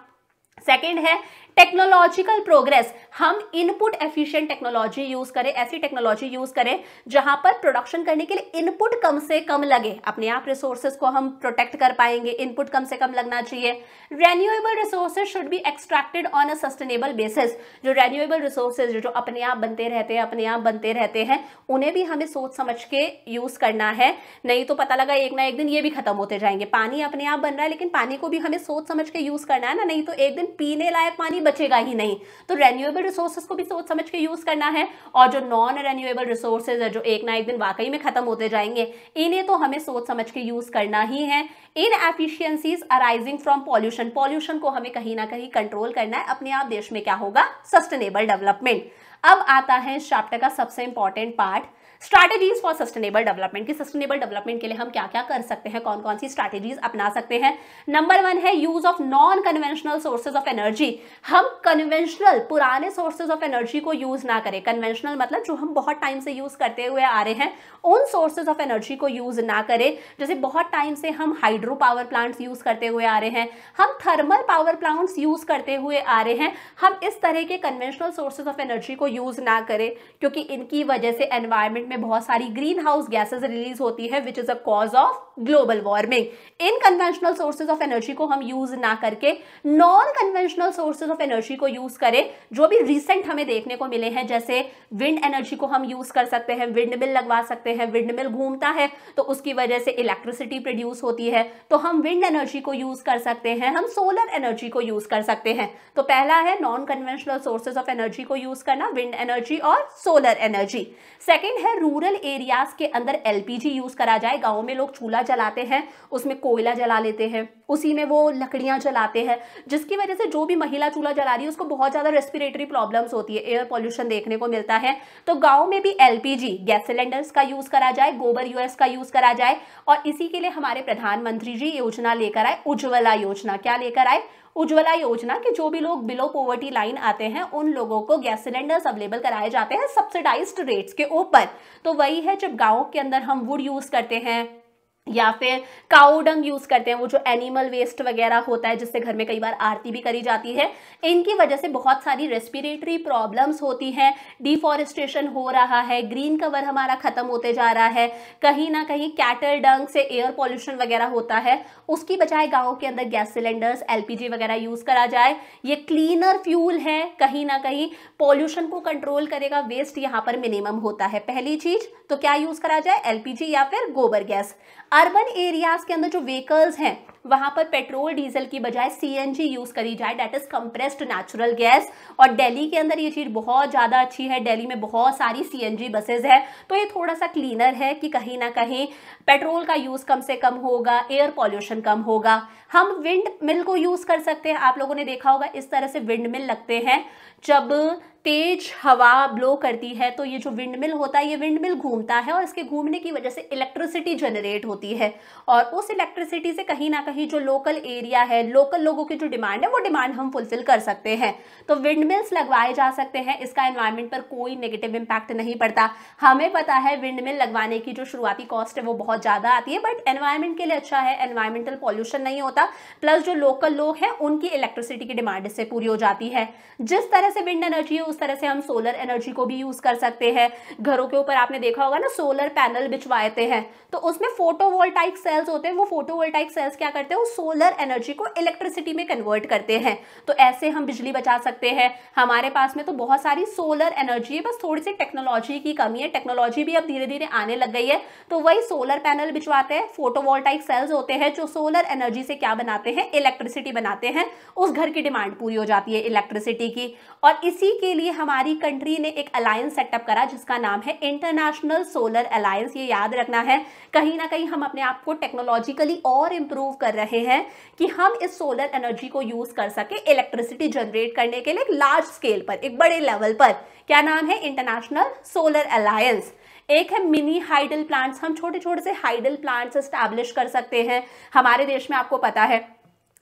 सेकेंड है टेक्नोलॉजिकल प्रोग्रेस हम इनपुट एफिशिएंट टेक्नोलॉजी यूज करें ऐसी टेक्नोलॉजी यूज करें जहां पर प्रोडक्शन करने के लिए इनपुट कम से कम लगे अपने आप रिसोर्सेज को हम प्रोटेक्ट कर पाएंगे इनपुट कम से कम लगना चाहिए renewable resources should be extracted on a sustainable basis जो रेन्यूएबल रिसोर्सेज जो अपने आप बनते रहते हैं अपने आप बनते रहते हैं उन्हें भी हमें सोच समझ के यूज करना है नहीं तो पता लगा एक ना एक दिन ये भी खत्म होते जाएंगे पानी अपने आप बन रहा है लेकिन पानी को भी हमें सोच समझ के यूज करना है ना नहीं तो एक दिन पीने लायक पानी बचेगा ही नहीं तो रेन्यूएबल रिसोर्सेज को भी सोच समझ के यूज़ करना है और जो नॉन रेन्यूएबल रिसोर्सेज है जो एक ना एक दिन वाकई में ख़त्म होते जाएंगे इन्हें तो हमें सोच समझ के यूज़ करना ही है inefficiencies arising from pollution pollution को हमें कहीं ना कहीं कंट्रोल करना है अपने आप देश में क्या होगा सस्टेनेबल डेवलपमेंट अब आता है इस चैप्टर का सबसे important part strategies for sustainable development की सस्टेनेबल डेवलपमेंट के लिए हम क्या क्या कर सकते हैं कौन कौन सी स्ट्रैटेजीज अपना सकते हैं नंबर वन है use of non conventional sources of energy हम कन्वेंशनल पुराने सोर्सेज ऑफ एनर्जी को यूज ना करें कन्वेंशनल मतलब जो हम बहुत टाइम से यूज करते हुए आ रहे हैं उन सोर्सेज ऑफ एनर्जी को यूज ना करें जैसे बहुत टाइम से हम हाइड्रो पावर प्लांट्स यूज करते हुए आ रहे हैं हम थर्मल पावर प्लांट्स यूज करते हुए आ रहे हैं हम इस तरह के कन्वेंशनल सोर्सेज ऑफ एनर्जी को यूज ना करें क्योंकि इनकी वजह से एनवायरमेंट में में बहुत सारी ग्रीन हाउस गैसेज रिलीज होती है which is a cause of global warming इन कन्वेंशनल सोर्सेज ऑफ एनर्जी को हम यूज ना करके non conventional sources of energy को यूज करें जो भी रिसेंट हमें देखने को मिले हैं जैसे विंड एनर्जी को हम यूज कर सकते हैं विंड मिल लगवा सकते हैं विंड मिल घूमता है तो उसकी वजह से इलेक्ट्रिसिटी प्रोड्यूस होती है तो हम विंड एनर्जी को यूज कर सकते हैं हम सोलर एनर्जी को यूज कर सकते हैं तो पहला है non conventional sources of energy को यूज करना विंड एनर्जी और सोलर एनर्जी सेकेंड है रूरल एरियाज के अंदर एलपीजी यूज करा जाए गाँव में लोग चूल्हा जलाते हैं उसमें कोयला जला लेते हैं उसी में वो लकड़ियाँ जलाते हैं जिसकी वजह से जो भी महिला चूल्हा जला रही है उसको बहुत ज़्यादा रेस्पिरेटरी प्रॉब्लम्स होती है एयर पॉल्यूशन देखने को मिलता है तो गाँव में भी एल गैस सिलेंडर्स का यूज़ करा जाए गोबर यूएस का यूज़ करा जाए और इसी के लिए हमारे प्रधानमंत्री जी योजना लेकर आए उज्ज्वला योजना क्या लेकर आए उज्ज्वला योजना के जो भी लोग बिलो पॉवर्टी लाइन आते हैं उन लोगों को गैस सिलेंडर्स अवेलेबल कराए जाते हैं सब्सिडाइज्ड रेट्स के ऊपर तो वही है जब गाँव के अंदर हम वुड यूज़ करते हैं या फिर काउडंग यूज़ करते हैं वो जो एनिमल वेस्ट वगैरह होता है जिससे घर में कई बार आरती भी करी जाती है इनकी वजह से बहुत सारी रेस्पिरेटरी प्रॉब्लम्स होती हैं डिफॉरेस्टेशन हो रहा है ग्रीन कवर हमारा ख़त्म होते जा रहा है कहीं ना कहीं कैटल डंग से एयर पॉल्यूशन वगैरह होता है उसकी बजाय गाँव के अंदर गैस सिलेंडर्स एल वगैरह यूज़ करा जाए ये क्लीनर फ्यूल है कहीं ना कहीं पॉल्यूशन को कंट्रोल करेगा वेस्ट यहाँ पर मिनिमम होता है पहली चीज़ तो क्या यूज़ करा जाए एल या फिर गोबर गैस अर्बन एरियाज के अंदर जो व्हीकल्स हैं वहाँ पर पेट्रोल डीजल की बजाय सीएनजी यूज़ करी जाए that is compressed natural gas और दिल्ली के अंदर ये चीज़ बहुत ज़्यादा अच्छी है दिल्ली में बहुत सारी सीएनजी बसेस है तो ये थोड़ा सा क्लीनर है कि कहीं ना कहीं पेट्रोल का यूज़ कम से कम होगा एयर पॉल्यूशन कम होगा हम विंड मिल को यूज़ कर सकते हैं आप लोगों ने देखा होगा इस तरह से विंड मिल लगते हैं जब तेज हवा ब्लो करती है तो ये जो विंड मिल होता है ये विंड मिल घूमता है और इसके घूमने की वजह से इलेक्ट्रिसिटी जनरेट होती है और उस इलेक्ट्रिसिटी से कहीं ना कहीं जो लोकल एरिया है लोकल लोगों की जो डिमांड है वो डिमांड हम फुलफिल कर सकते हैं तो विंडमिल्स लगवाए जा सकते हैं इसका एनवायरमेंट पर कोई नेगेटिव इम्पैक्ट नहीं पड़ता हमें पता है विंड मिल लगवाने की जो शुरुआती कॉस्ट है वो बहुत ज़्यादा आती है बट एनवायरमेंट के लिए अच्छा है एनवायरमेंटल पॉल्यूशन नहीं होता प्लस जो लोकल लोग हैं उनकी इलेक्ट्रिसिटी की डिमांड इससे पूरी हो जाती है जिस तरह से विंड एनर्जी है उस तरह से हम सोलर एनर्जी को भी यूज़ कर सकते हैं घरों के ऊपर आपने देखा होगा ना सोलर पैनल बिछवाते हैं तो उसमें फोटोवोल्टाइक सेल्स होते हैं वो फोटोवोल्टाइक सेल्स क्या करते हैं वो सोलर एनर्जी को इलेक्ट्रिसिटी में कन्वर्ट करते हैं तो ऐसे हम बिजली बचा सकते हैं हमारे पास में तो बहुत सारी सोलर एनर्जी है बस थोड़ी सी टेक्नोलॉजी की कमी है टेक्नोलॉजी भी अब धीरे धीरे आने लग गई है तो वही सोलर पैनल बिछवाते हैं फोटोवोल्टाइक सेल्स होते हैं जो सोलर एनर्जी से क्या बनाते हैं इलेक्ट्रिसिटी बनाते हैं उस घर की डिमांड पूरी हो जाती है इलेक्ट्रिसिटी की और इसी के लिए लिए हमारी कंट्री ने एक अलायंस सेटअप करा जिसका नाम है इंटरनेशनल सोलर अलायंस ये याद रखना है कहीं ना कहीं हम अपने आप को टेक्नोलॉजिकली और इम्प्रूव कर रहे हैं कि हम इस सोलर एनर्जी को यूज़ कर सके इलेक्ट्रिसिटी जनरेट करने के लिए लार्ज स्केल पर एक बड़े लेवल पर क्या नाम है इंटरनेशनल सोलर अलायंस एक है मिनी हाइडल प्लांट्स हम छोटे छोटे से हाइडल प्लांट्स इस्टेब्लिश कर सकते हैं हमारे देश में आपको पता है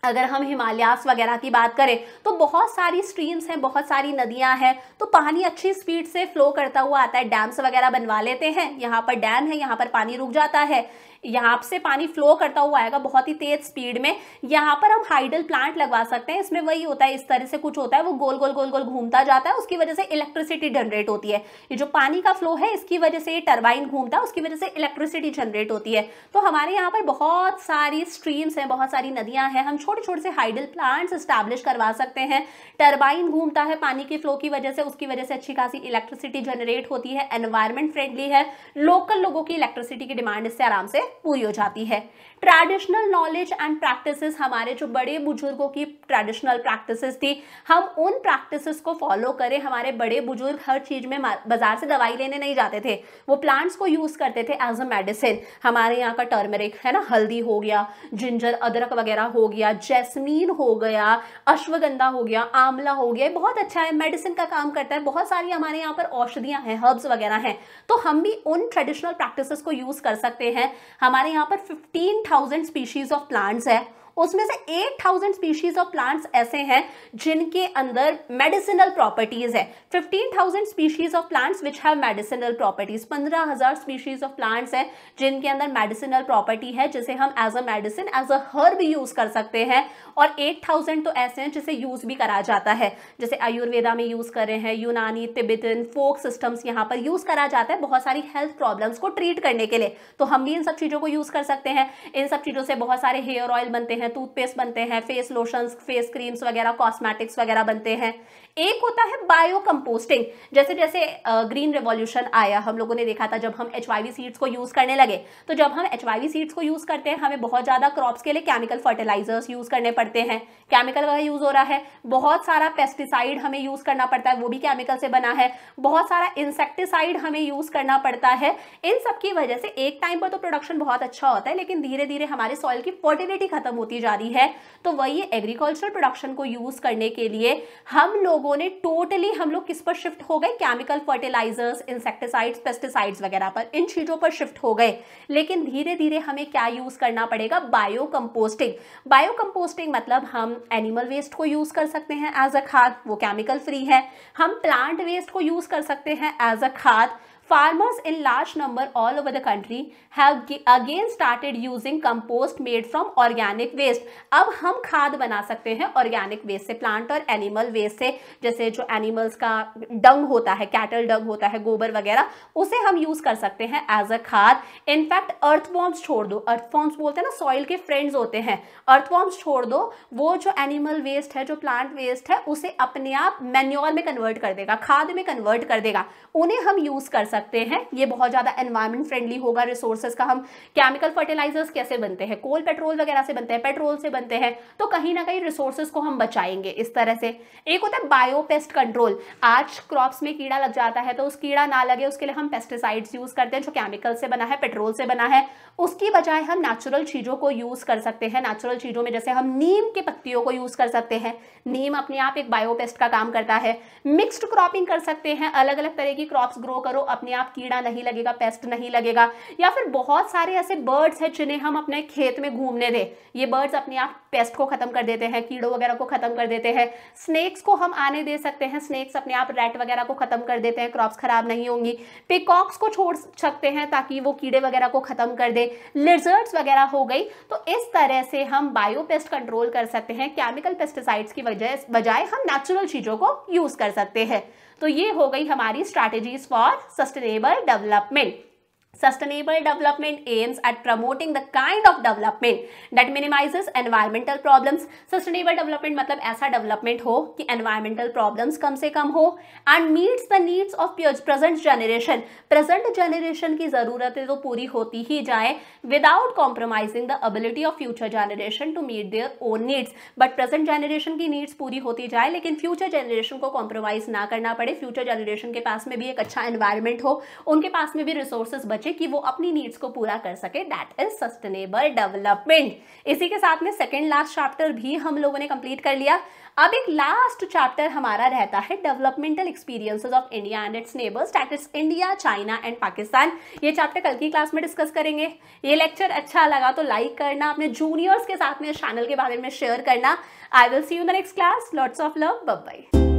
अगर हम हिमालयास वगैरह की बात करें तो बहुत सारी स्ट्रीम्स हैं बहुत सारी नदियां हैं तो पानी अच्छी स्पीड से फ्लो करता हुआ आता है डैम्स वगैरह बनवा लेते हैं यहाँ पर डैम है यहाँ पर पानी रुक जाता है यहाँ से पानी फ्लो करता हुआ आएगा बहुत ही तेज स्पीड में यहाँ पर हम हाइडल प्लांट लगवा सकते हैं इसमें वही होता है इस तरह से कुछ होता है वो गोल गोल गोल गोल घूमता जाता है उसकी वजह से इलेक्ट्रिसिटी जनरेट होती है ये जो पानी का फ्लो है इसकी वजह से ये टर्बाइन घूमता है उसकी वजह से इलेक्ट्रिसिटी जनरेट होती है तो हमारे यहाँ पर बहुत सारी स्ट्रीम्स हैं बहुत सारी नदियाँ हैं हम छोटे छोटे से हाइडल प्लांट्स इस्टेब्लिश करवा सकते हैं टर्बाइन घूमता है पानी के फ्लो की वजह से उसकी वजह से अच्छी खासी इलेक्ट्रिसिटी जनरेट होती है एनवायरमेंट फ्रेंडली है लोकल लोगों की इलेक्ट्रिसिटी की डिमांड इससे आराम से पूरी हो जाती है ट्रेडिशनल नॉलेज एंड प्रैक्टिसेस हमारे जो बड़े बुजुर्गों की ट्रेडिशनल प्रैक्टिसेस थी हम उन प्रैक्टिसेस को फॉलो करें हमारे बड़े बुजुर्ग हर चीज़ में बाजार से दवाई लेने नहीं जाते थे वो प्लांट्स को यूज़ करते थे एज अ मेडिसिन हमारे यहाँ का टर्मरिक है ना हल्दी हो गया जिंजर अदरक वगैरह हो गया जैसमीन हो गया अश्वगंधा हो गया आंवला हो गया बहुत अच्छा है मेडिसिन का काम करता है बहुत सारी हमारे यहाँ पर औषधियाँ हैं हर्ब्स वगैरह हैं तो हम भी उन ट्रेडिशनल प्रैक्टिस को यूज़ कर सकते हैं हमारे यहाँ पर 15,000 स्पीशीज ऑफ प्लांट्स है उसमें से 8000 स्पीशीज ऑफ प्लांट्स ऐसे हैं जिनके अंदर मेडिसिनल प्रॉपर्टीज़ है 15000 species of plants which have medicinal properties 15000 species of plants हैं जिनके अंदर मेडिसिनल प्रॉपर्टी है जिसे हम as a medicine as a herb use कर सकते हैं और 8000 तो ऐसे हैं जिसे यूज़ भी करा जाता है जैसे आयुर्वेदा में यूज़ कर रहे हैं यूनानी तिब्बतन फोक सिस्टम्स यहाँ पर यूज़ करा जाता है बहुत सारी हेल्थ प्रॉब्लम्स को ट्रीट करने के लिए तो हम भी इन सब चीज़ों को यूज़ कर सकते हैं इन सब चीज़ों से बहुत सारे हेयर ऑयल बनते हैं हैं टूथपेस्ट बनते हैं फेस लोशंस फेस क्रीम्स वगैरह कॉस्मेटिक्स वगैरह बनते हैं एक होता है बायो कंपोस्टिंग जैसे जैसे ग्रीन रेवोल्यूशन आया हम लोगों ने देखा था जब हम एच सीड्स को यूज़ करने लगे तो जब हम एच सीड्स को यूज़ करते हैं हमें बहुत ज़्यादा क्रॉप्स के लिए केमिकल फर्टिलाइजर्स यूज़ करने पड़ते हैं केमिकल का यूज़ हो रहा है बहुत सारा पेस्टिसाइड हमें यूज़ करना पड़ता है वो भी केमिकल से बना है बहुत सारा इंसेक्टिसाइड हमें यूज़ करना पड़ता है इन सब की वजह से एक टाइम पर तो प्रोडक्शन बहुत अच्छा होता है लेकिन धीरे धीरे हमारे सॉइल की फर्टिलिटी खत्म होती होती जा रही है तो वही एग्रीकल्चर प्रोडक्शन को यूज़ करने के लिए हम लोगों ने टोटली हम लोग किस पर शिफ्ट हो गए केमिकल फर्टिलाइजर्स इंसेक्टिसाइड्स पेस्टिसाइड्स वगैरह पर इन चीज़ों पर शिफ्ट हो गए लेकिन धीरे धीरे हमें क्या यूज़ करना पड़ेगा बायो कंपोस्टिंग बायो कंपोस्टिंग मतलब हम एनिमल वेस्ट को यूज़ कर सकते हैं एज अ खाद वो केमिकल फ्री है हम प्लांट वेस्ट को यूज़ कर सकते हैं एज अ खाद Farmers in large number all over the country have again started using compost made from organic waste. अब हम खाद बना सकते हैं organic waste से plant और animal waste से जैसे जो animals का डंग होता है cattle डंग होता है गोबर वगैरह उसे हम यूज कर सकते हैं एज अ खाद इनफैक्ट अर्थवॉर्म्स छोड़ दो अर्थवॉर्म्स बोलते हैं ना सॉइल के फ्रेंड्स होते हैं अर्थवॉर्म्स छोड़ दो वो जो एनिमल वेस्ट है जो प्लांट वेस्ट है उसे अपने आप मैन्योर में कन्वर्ट कर देगा खाद में कन्वर्ट कर देगा उन्हें हम यूज कर सकते सकते हैं ये बहुत ज़्यादा एनवायरमेंट फ्रेंडली होगा रिसोर्सेज का हम केमिकल फर्टिलाइजर्स कैसे बनते हैं कोल पेट्रोल वगैरह से बनते हैं पेट्रोल से बनते हैं तो कहीं ना कहीं रिसोर्सेज को हम बचाएंगे इस तरह से एक होता है बायोपेस्ट कंट्रोल आज क्रॉप्स में कीड़ा लग जाता है तो उस कीड़ा ना लगे उसके लिए हम पेस्टिसाइड्स यूज़ करते हैं जो केमिकल से बना है पेट्रोल से बना है उसकी बजाय हम नेचुरल चीज़ों को यूज़ कर सकते हैं नेचुरल चीज़ों में जैसे हम नीम के पत्तियों को यूज़ कर सकते हैं नीम अपने आप एक बायोपेस्ट का काम करता है मिक्स्ड क्रॉपिंग कर सकते हैं अलग अलग तरह की क्रॉप्स ग्रो करो अपने अपने आप कीड़ा नहीं लगेगा पेस्ट नहीं लगेगा या फिर बहुत सारे ऐसे बर्ड्स हैं जिन्हें हम अपने खेत में घूमने दें ये बर्ड्स अपने आप पेस्ट को खत्म कर देते हैं कीड़ों वगैरह को खत्म कर देते हैं स्नैक्स को हम आने दे सकते हैं स्नैक्स अपने आप रैट वगैरह को खत्म कर देते हैं क्रॉप्स खराब नहीं होंगी पिकॉक्स को छोड़ सकते हैं ताकि वो कीड़े वगैरह को खत्म कर दे लिजर्ट्स वगैरह हो गई तो इस तरह से हम बायोपेस्ट कंट्रोल कर सकते हैं केमिकल पेस्टिसाइड्स की वजह बजाय हम नेचुरल चीज़ों को यूज़ कर सकते हैं तो ये हो गई हमारी strategies for sustainable development sustainable development aims at promoting the kind of development that minimizes environmental problems sustainable development matlab aisa development ho ki environmental problems kam se kam ho and meets the needs of present generation present generation की ज़रूरतें to puri hoti hi jaye without compromising the ability of future generation to meet their own needs but present generation ki needs puri hoti jaye lekin future generation ko compromise na karna pade future generation ke paas mein bhi ek acha environment ho unke paas mein bhi resources bache चाहिए कि वो अपनी needs को पूरा कर सके that is sustainable development इसी के साथ में सेकेंड लास्ट चैप्टर भी हम लोगों ने कंप्लीट कर लिया अब एक लास्ट चैप्टर हमारा रहता है developmental experiences of India and its neighbours that is India China and Pakistan ये चैप्टर कल की क्लास में डिस्कस करेंगे ये लेक्चर अच्छा लगा तो लाइक करना अपने जूनियर्स के साथ में चैनल के बारे में शेयर करना I will see you the next class lots of love bye